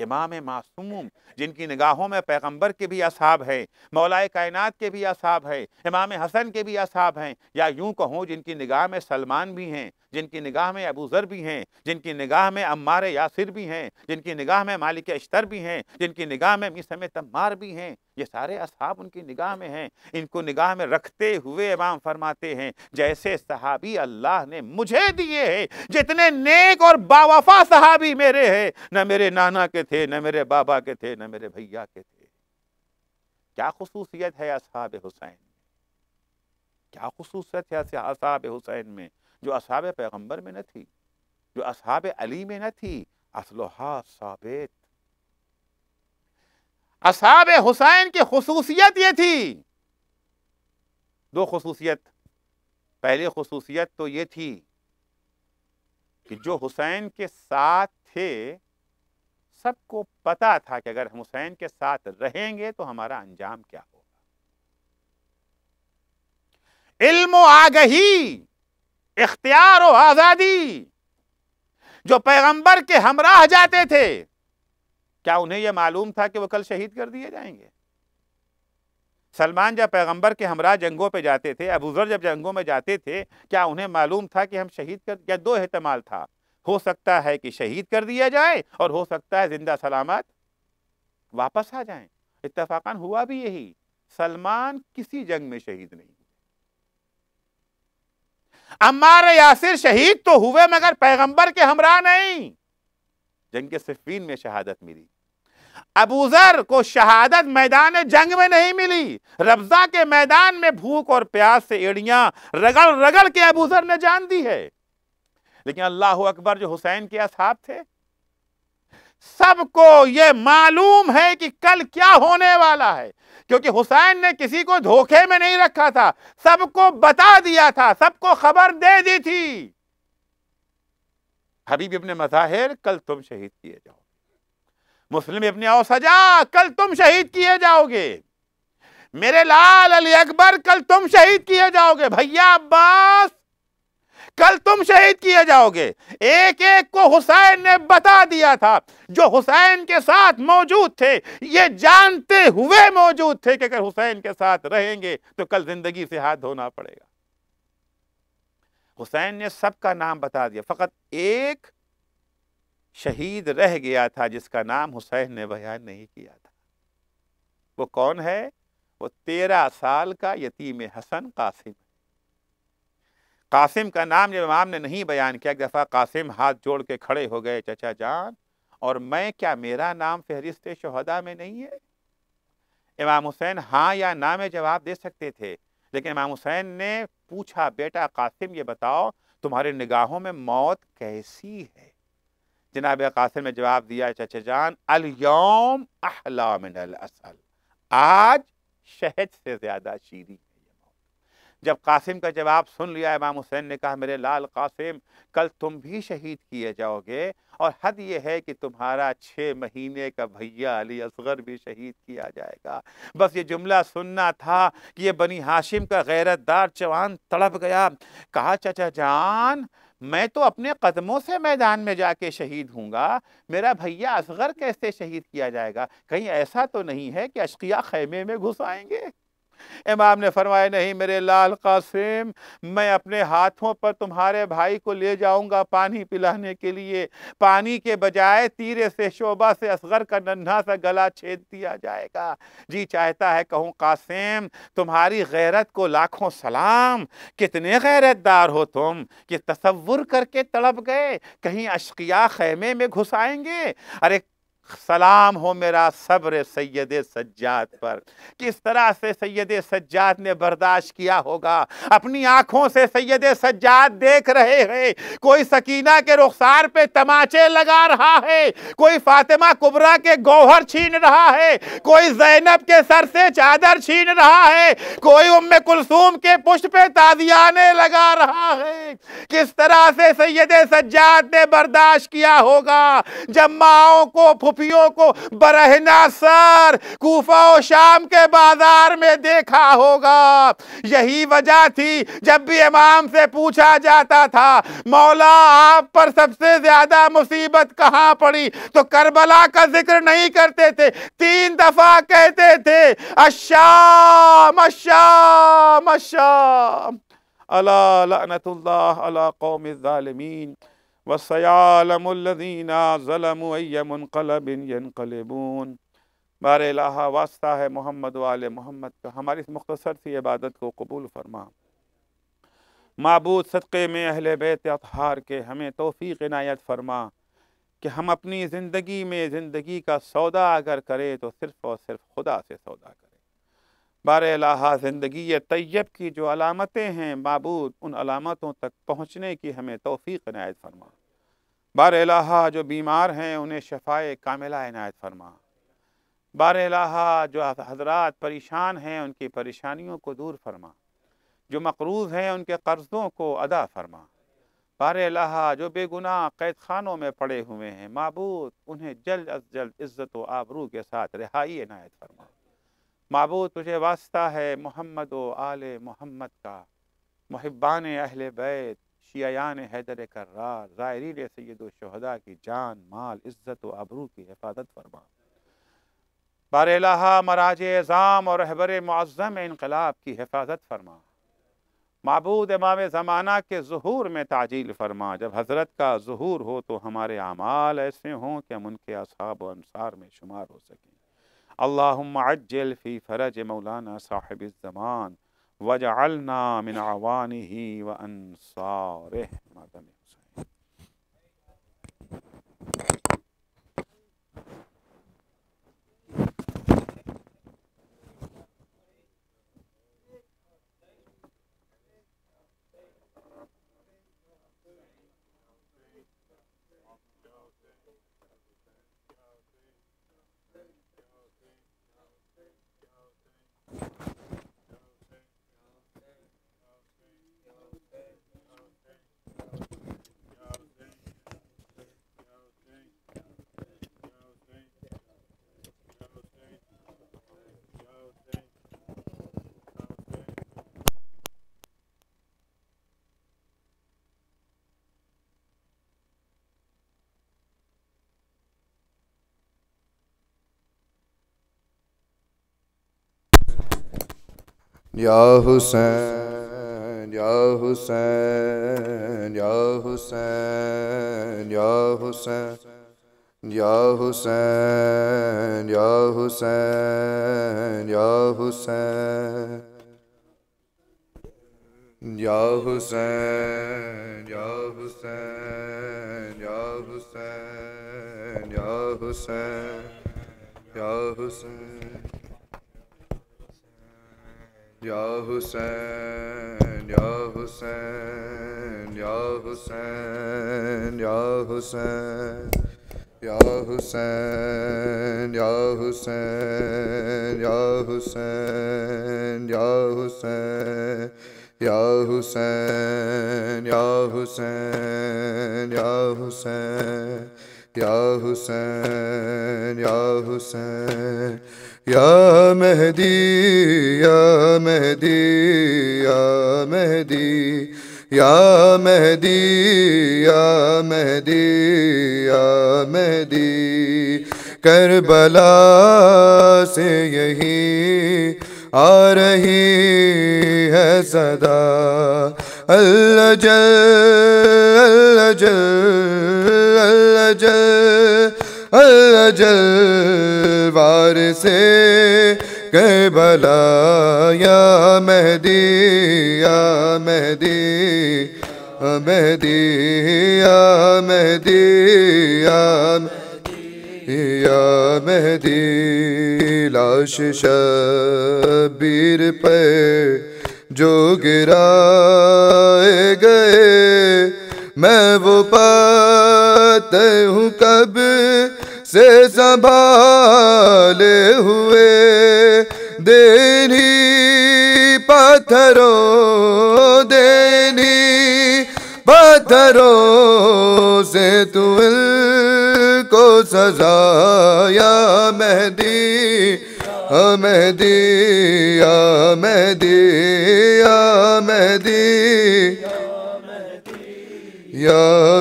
इमाम मासूम जिनकी निगाहों में पैगंबर के भी असहाब हैं मौलाए कायनात के भी असहाब हैं इमाम हसन के भी असहाब हैं या यूं कहूँ जिनकी निगाह में सलमान भी हैं जिनकी निगाह में अबू ज़र भी हैं जिनकी निगाह में अम्मार यासिर भी हैं जिनकी निगाह में मालिक अश्तर भी हैं जिनकी निगाह में मिसम तम्मार भी हैं ये सारे असहाब उनकी निगाह में हैं इनको निगाह में रखते हुए इमाम फरमाते हैं जैसे सहाबी अल्लाह ने मुझे दिए हैं जितने नेक और बावफा सहाबी मेरे हैं न मेरे नाना के थे न मेरे बाबा के थे न मेरे भैया के थे क्या खसूसियत है असहाब हुसैन क्या खसूसियत है असहाब हुसैन में जो असहाब पैगम्बर में न थी जो असहाब अली में न थी असलोहा साबित असाब हुसैन की खसूसियत ये थी दो खसूसियत पहली खसूसियत तो ये थी कि जो हुसैन के साथ थे सबको पता था कि अगर हम हुसैन के साथ रहेंगे तो हमारा अंजाम क्या होगा इल्म आगही इख्तियार व आज़ादी जो पैगंबर के हमराह जाते थे क्या उन्हें यह मालूम था कि वो कल शहीद कर दिए जाएंगे सलमान जब पैगंबर के हमरा जंगों पे जाते थे अबूजर जब जंगों में जाते थे क्या उन्हें मालूम था कि हम शहीद कर या दो अहतमाल था हो सकता है कि शहीद कर दिया जाए और हो सकता है ज़िंदा सलामत वापस आ जाए इत्तेफाकान हुआ भी यही सलमान किसी जंग में शहीद नहीं अम्मार यासिर शहीद तो हुए मगर पैगंबर के हमरा नहीं जंग सिफीन में शहादत मिली अबूजर को शहादत मैदान जंग में नहीं मिली रब्जा के मैदान में भूख और प्यास से एड़ियां रगड़ रगड़ के अबूजर ने जान दी है लेकिन अल्लाह अकबर जो हुसैन के असहाब थे सबको ये मालूम है कि कल क्या होने वाला है क्योंकि हुसैन ने किसी को धोखे में नहीं रखा था सबको बता दिया था सबको खबर दे दी थी हबीब इब्ने मज़ाहिर कल तुम शहीद किए जाओ मुस्लिम इबन आओ सजा कल तुम शहीद किए जाओगे मेरे लाल अली अकबर कल तुम शहीद किए जाओगे भैया अब्बास कल तुम शहीद किए जाओगे एक एक को हुसैन ने बता दिया था जो हुसैन के साथ मौजूद थे ये जानते हुए मौजूद थे कि अगर हुसैन के साथ रहेंगे तो कल जिंदगी से हाथ धोना पड़ेगा हुसैन ने सबका नाम बता दिया फकत एक शहीद रह गया था जिसका नाम हुसैन ने बयान नहीं किया था वो कौन है वो तेरह साल का यतीम हसन कासिम कासिम का नाम जब इमाम ने नहीं बयान किया एक दफ़ा कासिम हाथ जोड़ के खड़े हो गए चचा जान और मैं क्या मेरा नाम फहरिस्त शहदा में नहीं है इमाम हुसैन हाँ या ना में जवाब दे सकते थे लेकिन इमाम हुसैन ने पूछा बेटा कासिम ये बताओ तुम्हारे निगाहों में मौत कैसी है जनाब कासिम ने जवाब दिया चचे जान अलयोम अहला मिनल असल आज शहद से ज़्यादा शीरी है जब कासिम का जवाब सुन लिया इमाम हुसैन ने कहा मेरे लाल कासिम कल तुम भी शहीद किए जाओगे और हद यह है कि तुम्हारा छः महीने का भैया अली असगर भी शहीद किया जाएगा बस ये जुमला सुनना था कि ये बनी हाशिम का गैरतदार जवान तड़प गया कहा चाचा जान मैं तो अपने कदमों से मैदान में जाके शहीद हूँगा मेरा भैया असगर कैसे शहीद किया जाएगा कहीं ऐसा तो नहीं है कि अशकिया खैमे में घुस आएंगे इमाम ने फरमाया नहीं मेरे लाल कासिम मैं अपने हाथों पर तुम्हारे भाई को ले जाऊंगा पानी पिलाने के लिए पानी के बजाय तीरे से शोभा से असगर का नन्हा सा गला छेद दिया जाएगा जी चाहता है कहूँ कासिम तुम्हारी गैरत को लाखों सलाम कितने गैरतदार हो तुम ये तस्वुर करके तड़प गए कहीं अशकिया खैमे में घुसाएंगे अरे सलाम हो मेरा सब्र सैद सज्जाद पर किस तरह से सैद सज्जाद ने बर्दाश्त किया होगा अपनी आँखों से सैद सज्जात देख रहे हैं कोई सकीना के रुखसार पे तमाचे लगा रहा है कोई फातिमा कुबरा के गौहर छीन रहा है कोई जैनब के सर से चादर छीन रहा है कोई उम्म कुलसूम के पुष्ट पे ताजियाने लगा रहा है किस तरह से सैद सज्जाद ने बर्दाश्त किया होगा जब माओ को सूफियों को बरहना सर कोफा और शाम के बाजार में देखा होगा यही वजह थी जब भी इमाम से पूछा जाता था मौला आप पर सबसे ज्यादा मुसीबत कहाँ पड़ी तो करबला का जिक्र नहीं करते थे तीन दफा कहते थे अशाम अशाम अशाम अला लानतुल्लाह अला कौम ालमीन वसयालमदीना बार वास्ता है मोहम्मद वाल मोहम्मद का हमारी इस मुख्तसर सी इबादत को कबूल फरमा मबूद सदक़े में अहल बेतहार अतहार के हमें तोफ़ी इनायत फरमा कि हम अपनी ज़िंदगी में ज़िंदगी का सौदा अगर करें तो सिर्फ़ और सिर्फ खुदा से सौदा करें बार ज़िंदगी तय्यब की जो अलामतें हैं मबूद उनतों तक पहुँचने की हमें तोफ़ी इनायत फरमा बार जो बीमार हैं उन्हें शफाए कामिला इनायत फरमा बार जो हजरात परेशान हैं उनकी परेशानियों को दूर फरमा जो मकरूज़ हैं उनके कर्ज़ों को अदा फरमा बार इलाहा जो बेगुनाह कैद खानों में पड़े हुए हैं मबूद उन्हें जल्द अज जल्द इज़्ज़त व आबरू के साथ रिहाई इनायत फरमा मबूद तुझे वास्ता है मोहम्मद व आल मोहम्मद का महब्बान अहल बैत शियान हैदर कर्रार ज़ायरीन सैद शहदा की जान माल इज़्ज़त व आबरू की हिफाजत फरमा बारहा मराज एज़ाम और रहबर मज़म इनकलाब की हिफाजत फरमा मबूद इमाम ज़माना के ूर में ताजील फरमा जब हज़रत का ूर हो तो हमारे अमाल ऐसे हों कि हम उनके असाब अनसार में शुमार हो सकें अल्लाम फ़ी फ़रज मौलाना साहिब ज़मान वजाल नामिन अवान ही व अनसार मातम Ya Hüseyin, Ya Hüseyin, Ya Hüseyin, Ya Hüseyin, Ya Hüseyin, Ya Hüseyin, Ya Hüseyin, Ya Hüseyin, Ya Hüseyin, Ya Hüseyin, Ya Hüseyin, Ya Hüseyin. या हुसैन या हुसैन या हुसैन या हुसैन या हुसैन या हुसैन या हुसैन या हुसैन या हुसैन या हुसैन या हुसैन या हुसैन या Hussain Ya Mehdi, Ya Mehdi, Ya Mehdi, Ya Mehdi, Ya Mehdi, Ya Mehdi, Kerbela से यही आ रही है सदा अल्लाह जल अल्लाह जल अल्लाह जल जलवार से के भला या मेहदी मेहदिया मेहदिया मेहदी या मेहदी लाश शबीर पे जो गिराए गए मैं वो पाते हूँ कब से संभाले हुए देनी पत्थरों देनी पत्थरों से तू को सजाया मेहदी हाँ मेहदी या हाँ मेहदी हाँ मेहदी या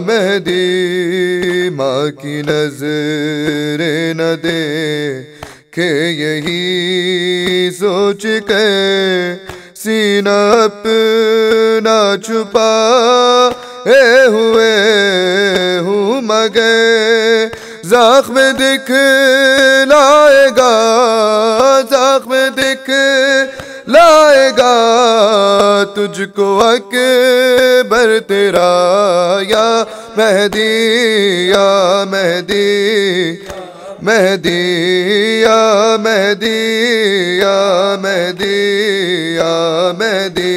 मेहदी माँ की नजर न दे के यही सोच के सीना अपना छुपा ए हुए हूँ मगे जख्म दिख लाएगा जख्म दिख लाएगा तुझको अकबर तेरा या मेहदी या मेहदी मेहदी या मेहदी या मेहदी या मेहदी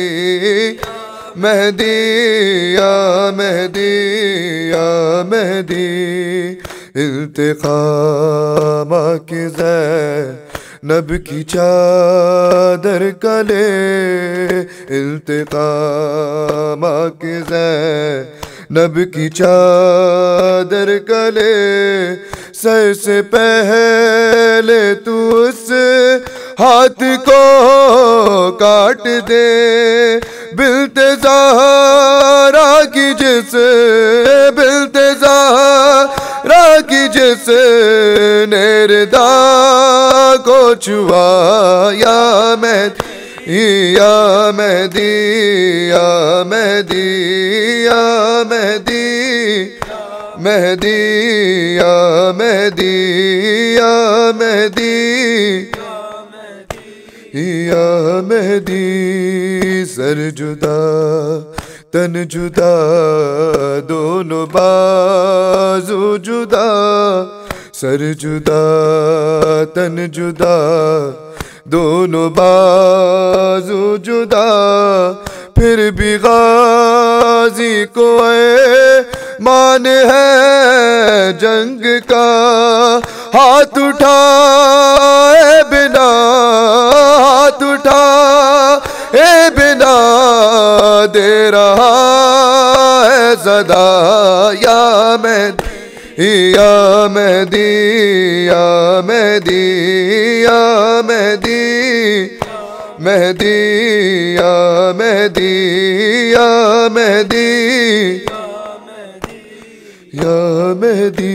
मेहदी या मेहदी या मेहदी इल्तिकामा की जैन नब की चादर कले इल्तिकाम के नब की चादर कले सर से पहले तू उस हाथ को काट दे बिलते जहरा की जिस बिलते जा Sınırda koçuva ya med ya medi ya medi ya medi mehdi ya mehdi ya mehdi ya mehdi sercuda तन जुदा दोनों बाजू जुदा सर जुदा तन जुदा दोनों बाजू जुदा फिर भी गाजी को है मान है जंग का हाथ उठा बिना हाथ उठा ए बिना दे रहा है सदा या मैं या मैं दी या मैं दी या मैं दिया मेहदी या मेहदी या मेहदी या मेहदी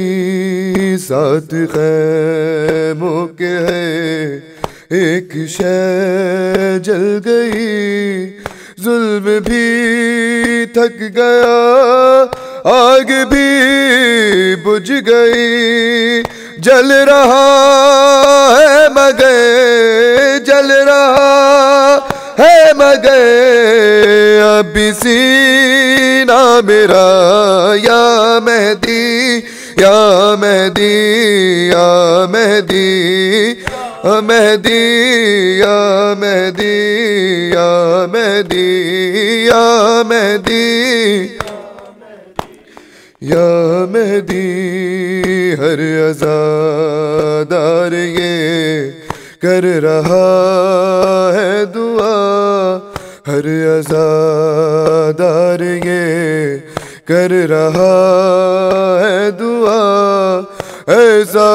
खैमों के है एक शे जल गई जुल्म भी थक गया आग भी बुझ गई जल रहा है मगे जल रहा है मगे अब सीना मेरा या मेहदी या मेहदी या मेहदी मेहदिया मेहदिया मेहदिया मेहदी या मेहदी हर अजादार ये कर रहा है दुआ हर अजादार ये कर रहा है दुआ ऐसा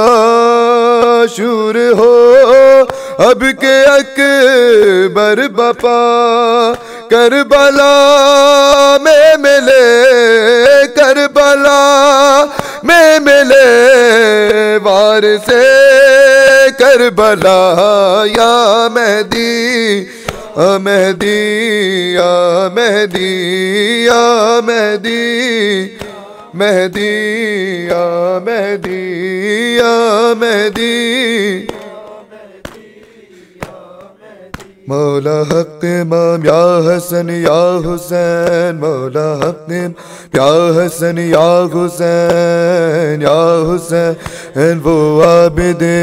शूर हो अब के अकबर बपा करबला में मिले करबला में मिले वार से करबला या मेहदी अमेहदी या मेहदी या मेहदी मेहदी या Mehdi ya Mehdi, Mevla Hakkı İmam Ya Hasan Ya Hüseyin Mevla Hakkı İmam Ya Hasan Ya Hüseyin Ya Hüseyin Wo abide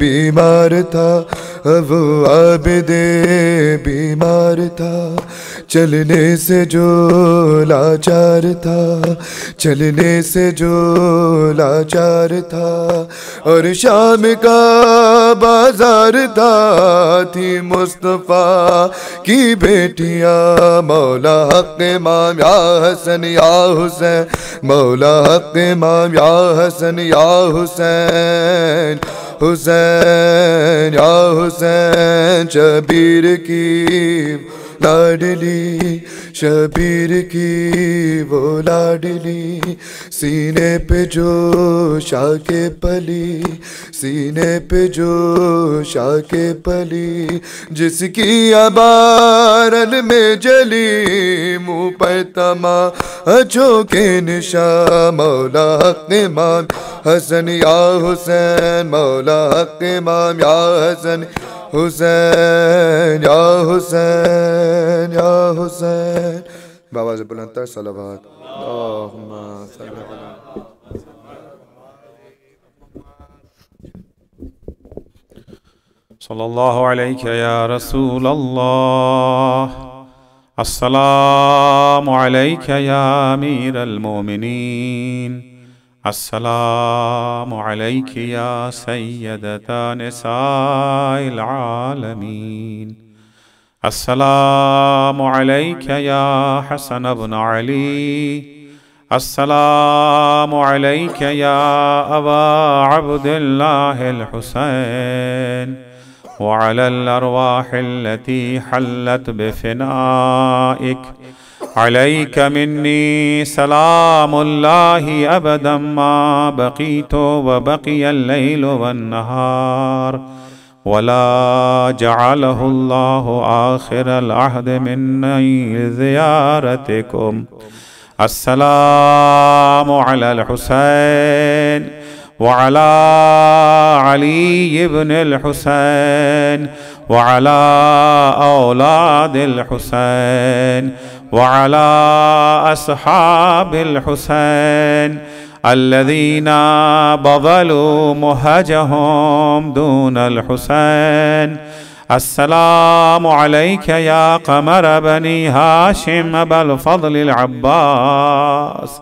bimar tha Wo abide bimar tha चलने से जो लाचार था चलने से जो लाचार था और शाम का बाजार था थी मुस्तफ़ा की बेटियाँ मौला हक माम या हसन या हुसैन मौला हक माम या हसन या हुसैन हुसैन या हुसैन शबीर की लाडली शबीर की वो लाडली सीने पे जो शाके पली सीने पे जो शाके पली जिसकी अबारन में जली मुँह पर तमा के निशा मौला के माम हसन या हुसैन मौला के माम या Hasan Hüseyin Ya Hüseyin Ya Hüseyin Baba ze bulantlar salavat Allahümme salavat sallallahu aleyke ya Resulallah Assalamu aleyke ya amiral muminin السلام عليك يا سيدة نساء العالمين السلام عليك يا حسن بن علي السلام عليك يا أبا عبد الله الحسين وعلى الأرواح التي حلت بفنائك عليك مني سلام الله أبدا ما بقيت وبقي الليل والنهار ولا جعله الله آخر العهد مني زيارتكم السلام على الحسين وعلى علي بن الحسين وعلى أولاد الحسين وعلى أصحاب الحسين الذين بذلوا مهجهم دون الحسين السلام عليك يا قمر بني هاشم أبا الفضل العباس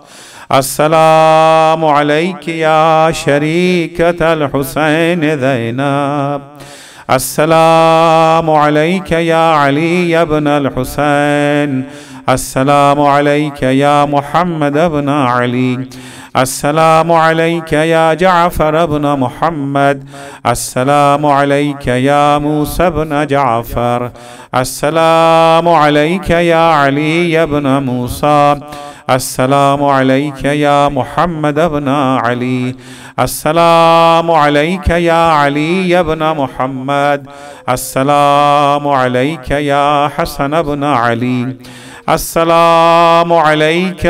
السلام عليك يا شريكة الحسين زينب السلام عليك يا علي بن الحسين السلام عليك يا محمد ابن علي السلام عليك يا جعفر ابن محمد السلام عليك يا موسى ابن جعفر السلام عليك يا علي ابن موسى السلام عليك يا محمد ابن علي السلام عليك يا علي ابن محمد السلام عليك يا حسن ابن علي السلام عليك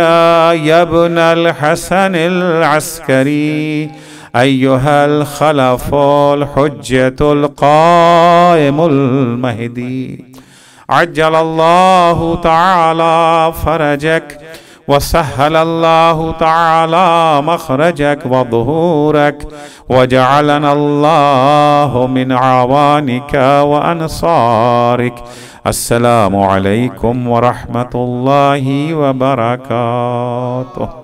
يا ابن الحسن العسكري أيها الخلف الحجة القائم المهدي عجل الله تعالى فرجك وسهل الله تعالى مخرجك وظهورك وجعلنا الله من عوانك وأنصارك wa rahmatullahi wa barakatuh.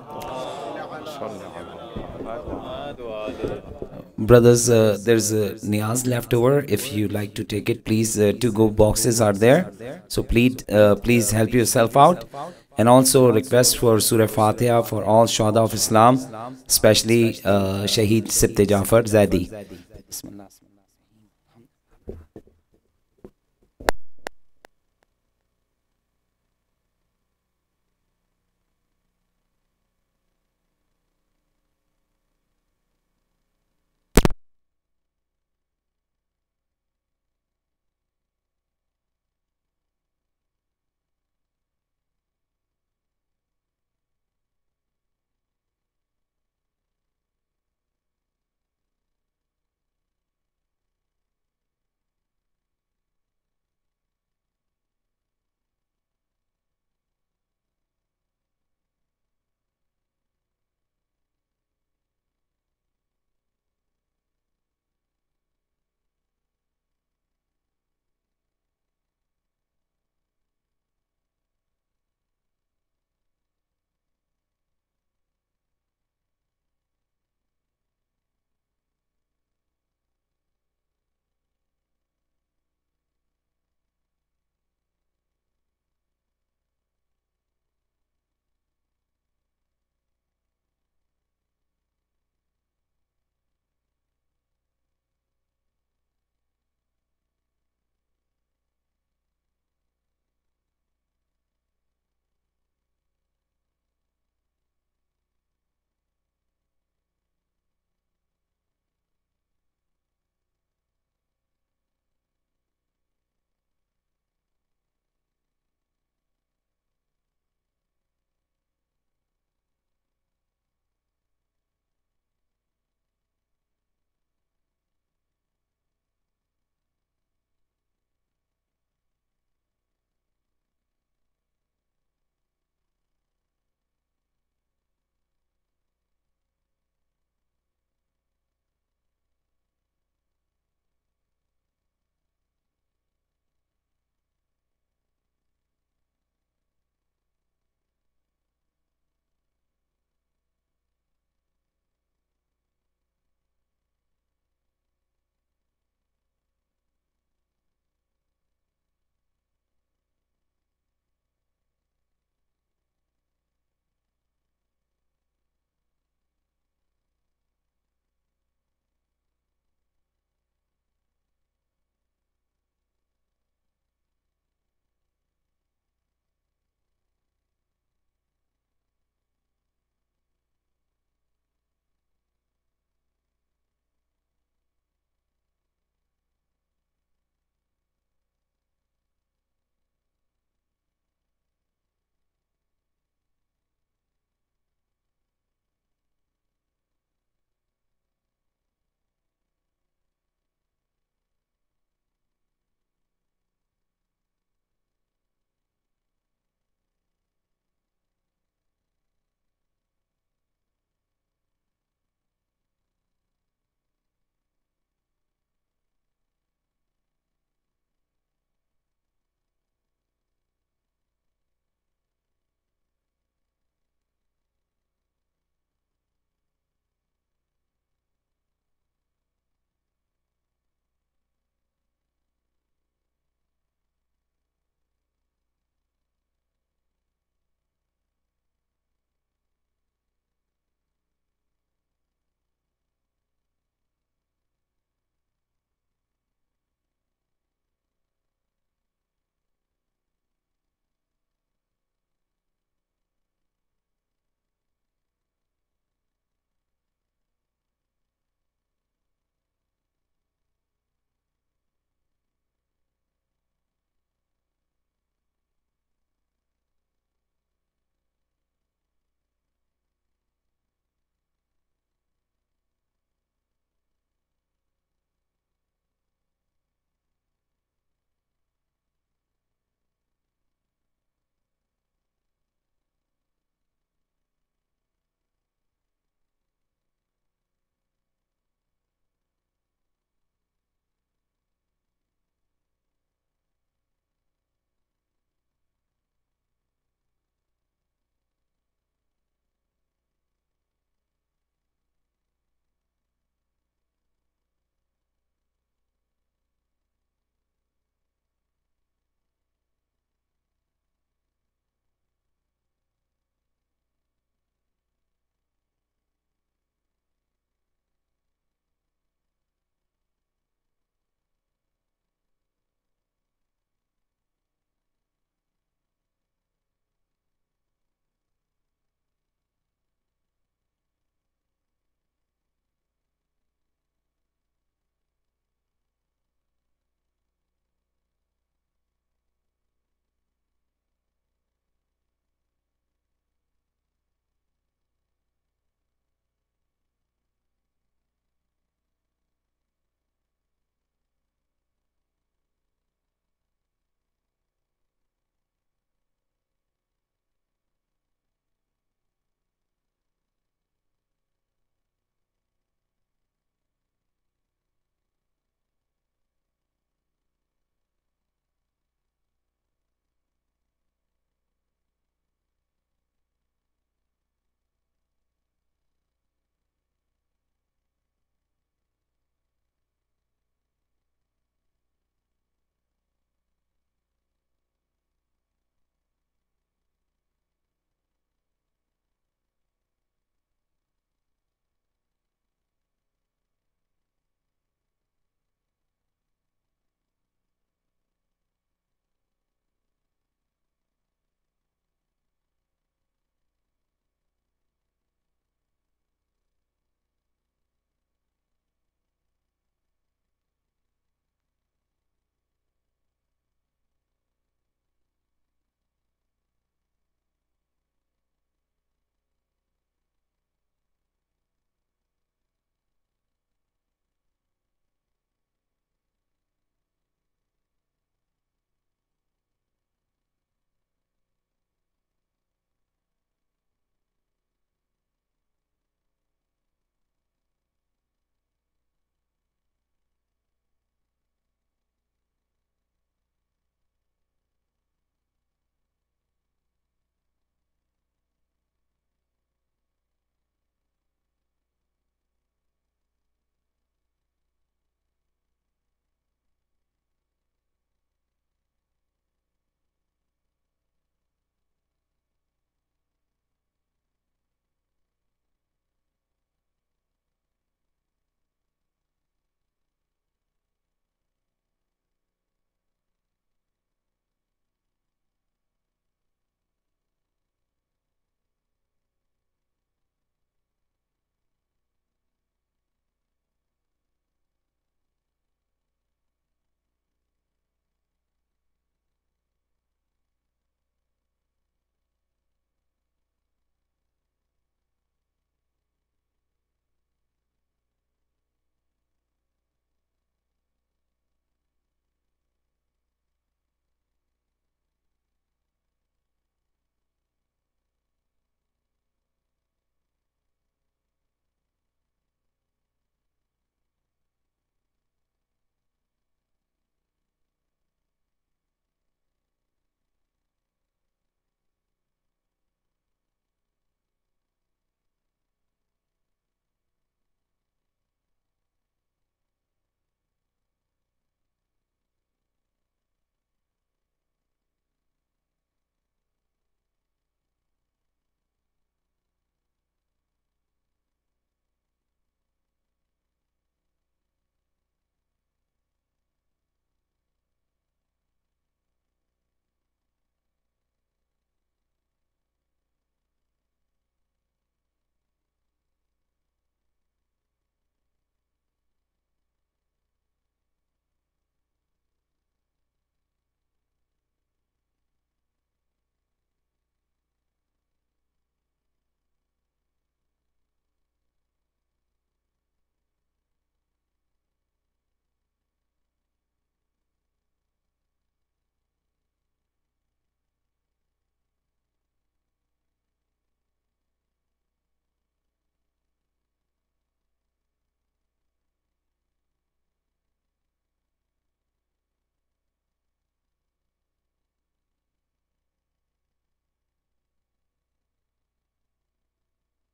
brothers uh, there's a uh, niyaz left over if you like to take it please uh, go boxes are there so please uh, please help yourself out and also request for surah fatiha for all shahada of islam especially uh, shaheed sibte jafar zaidi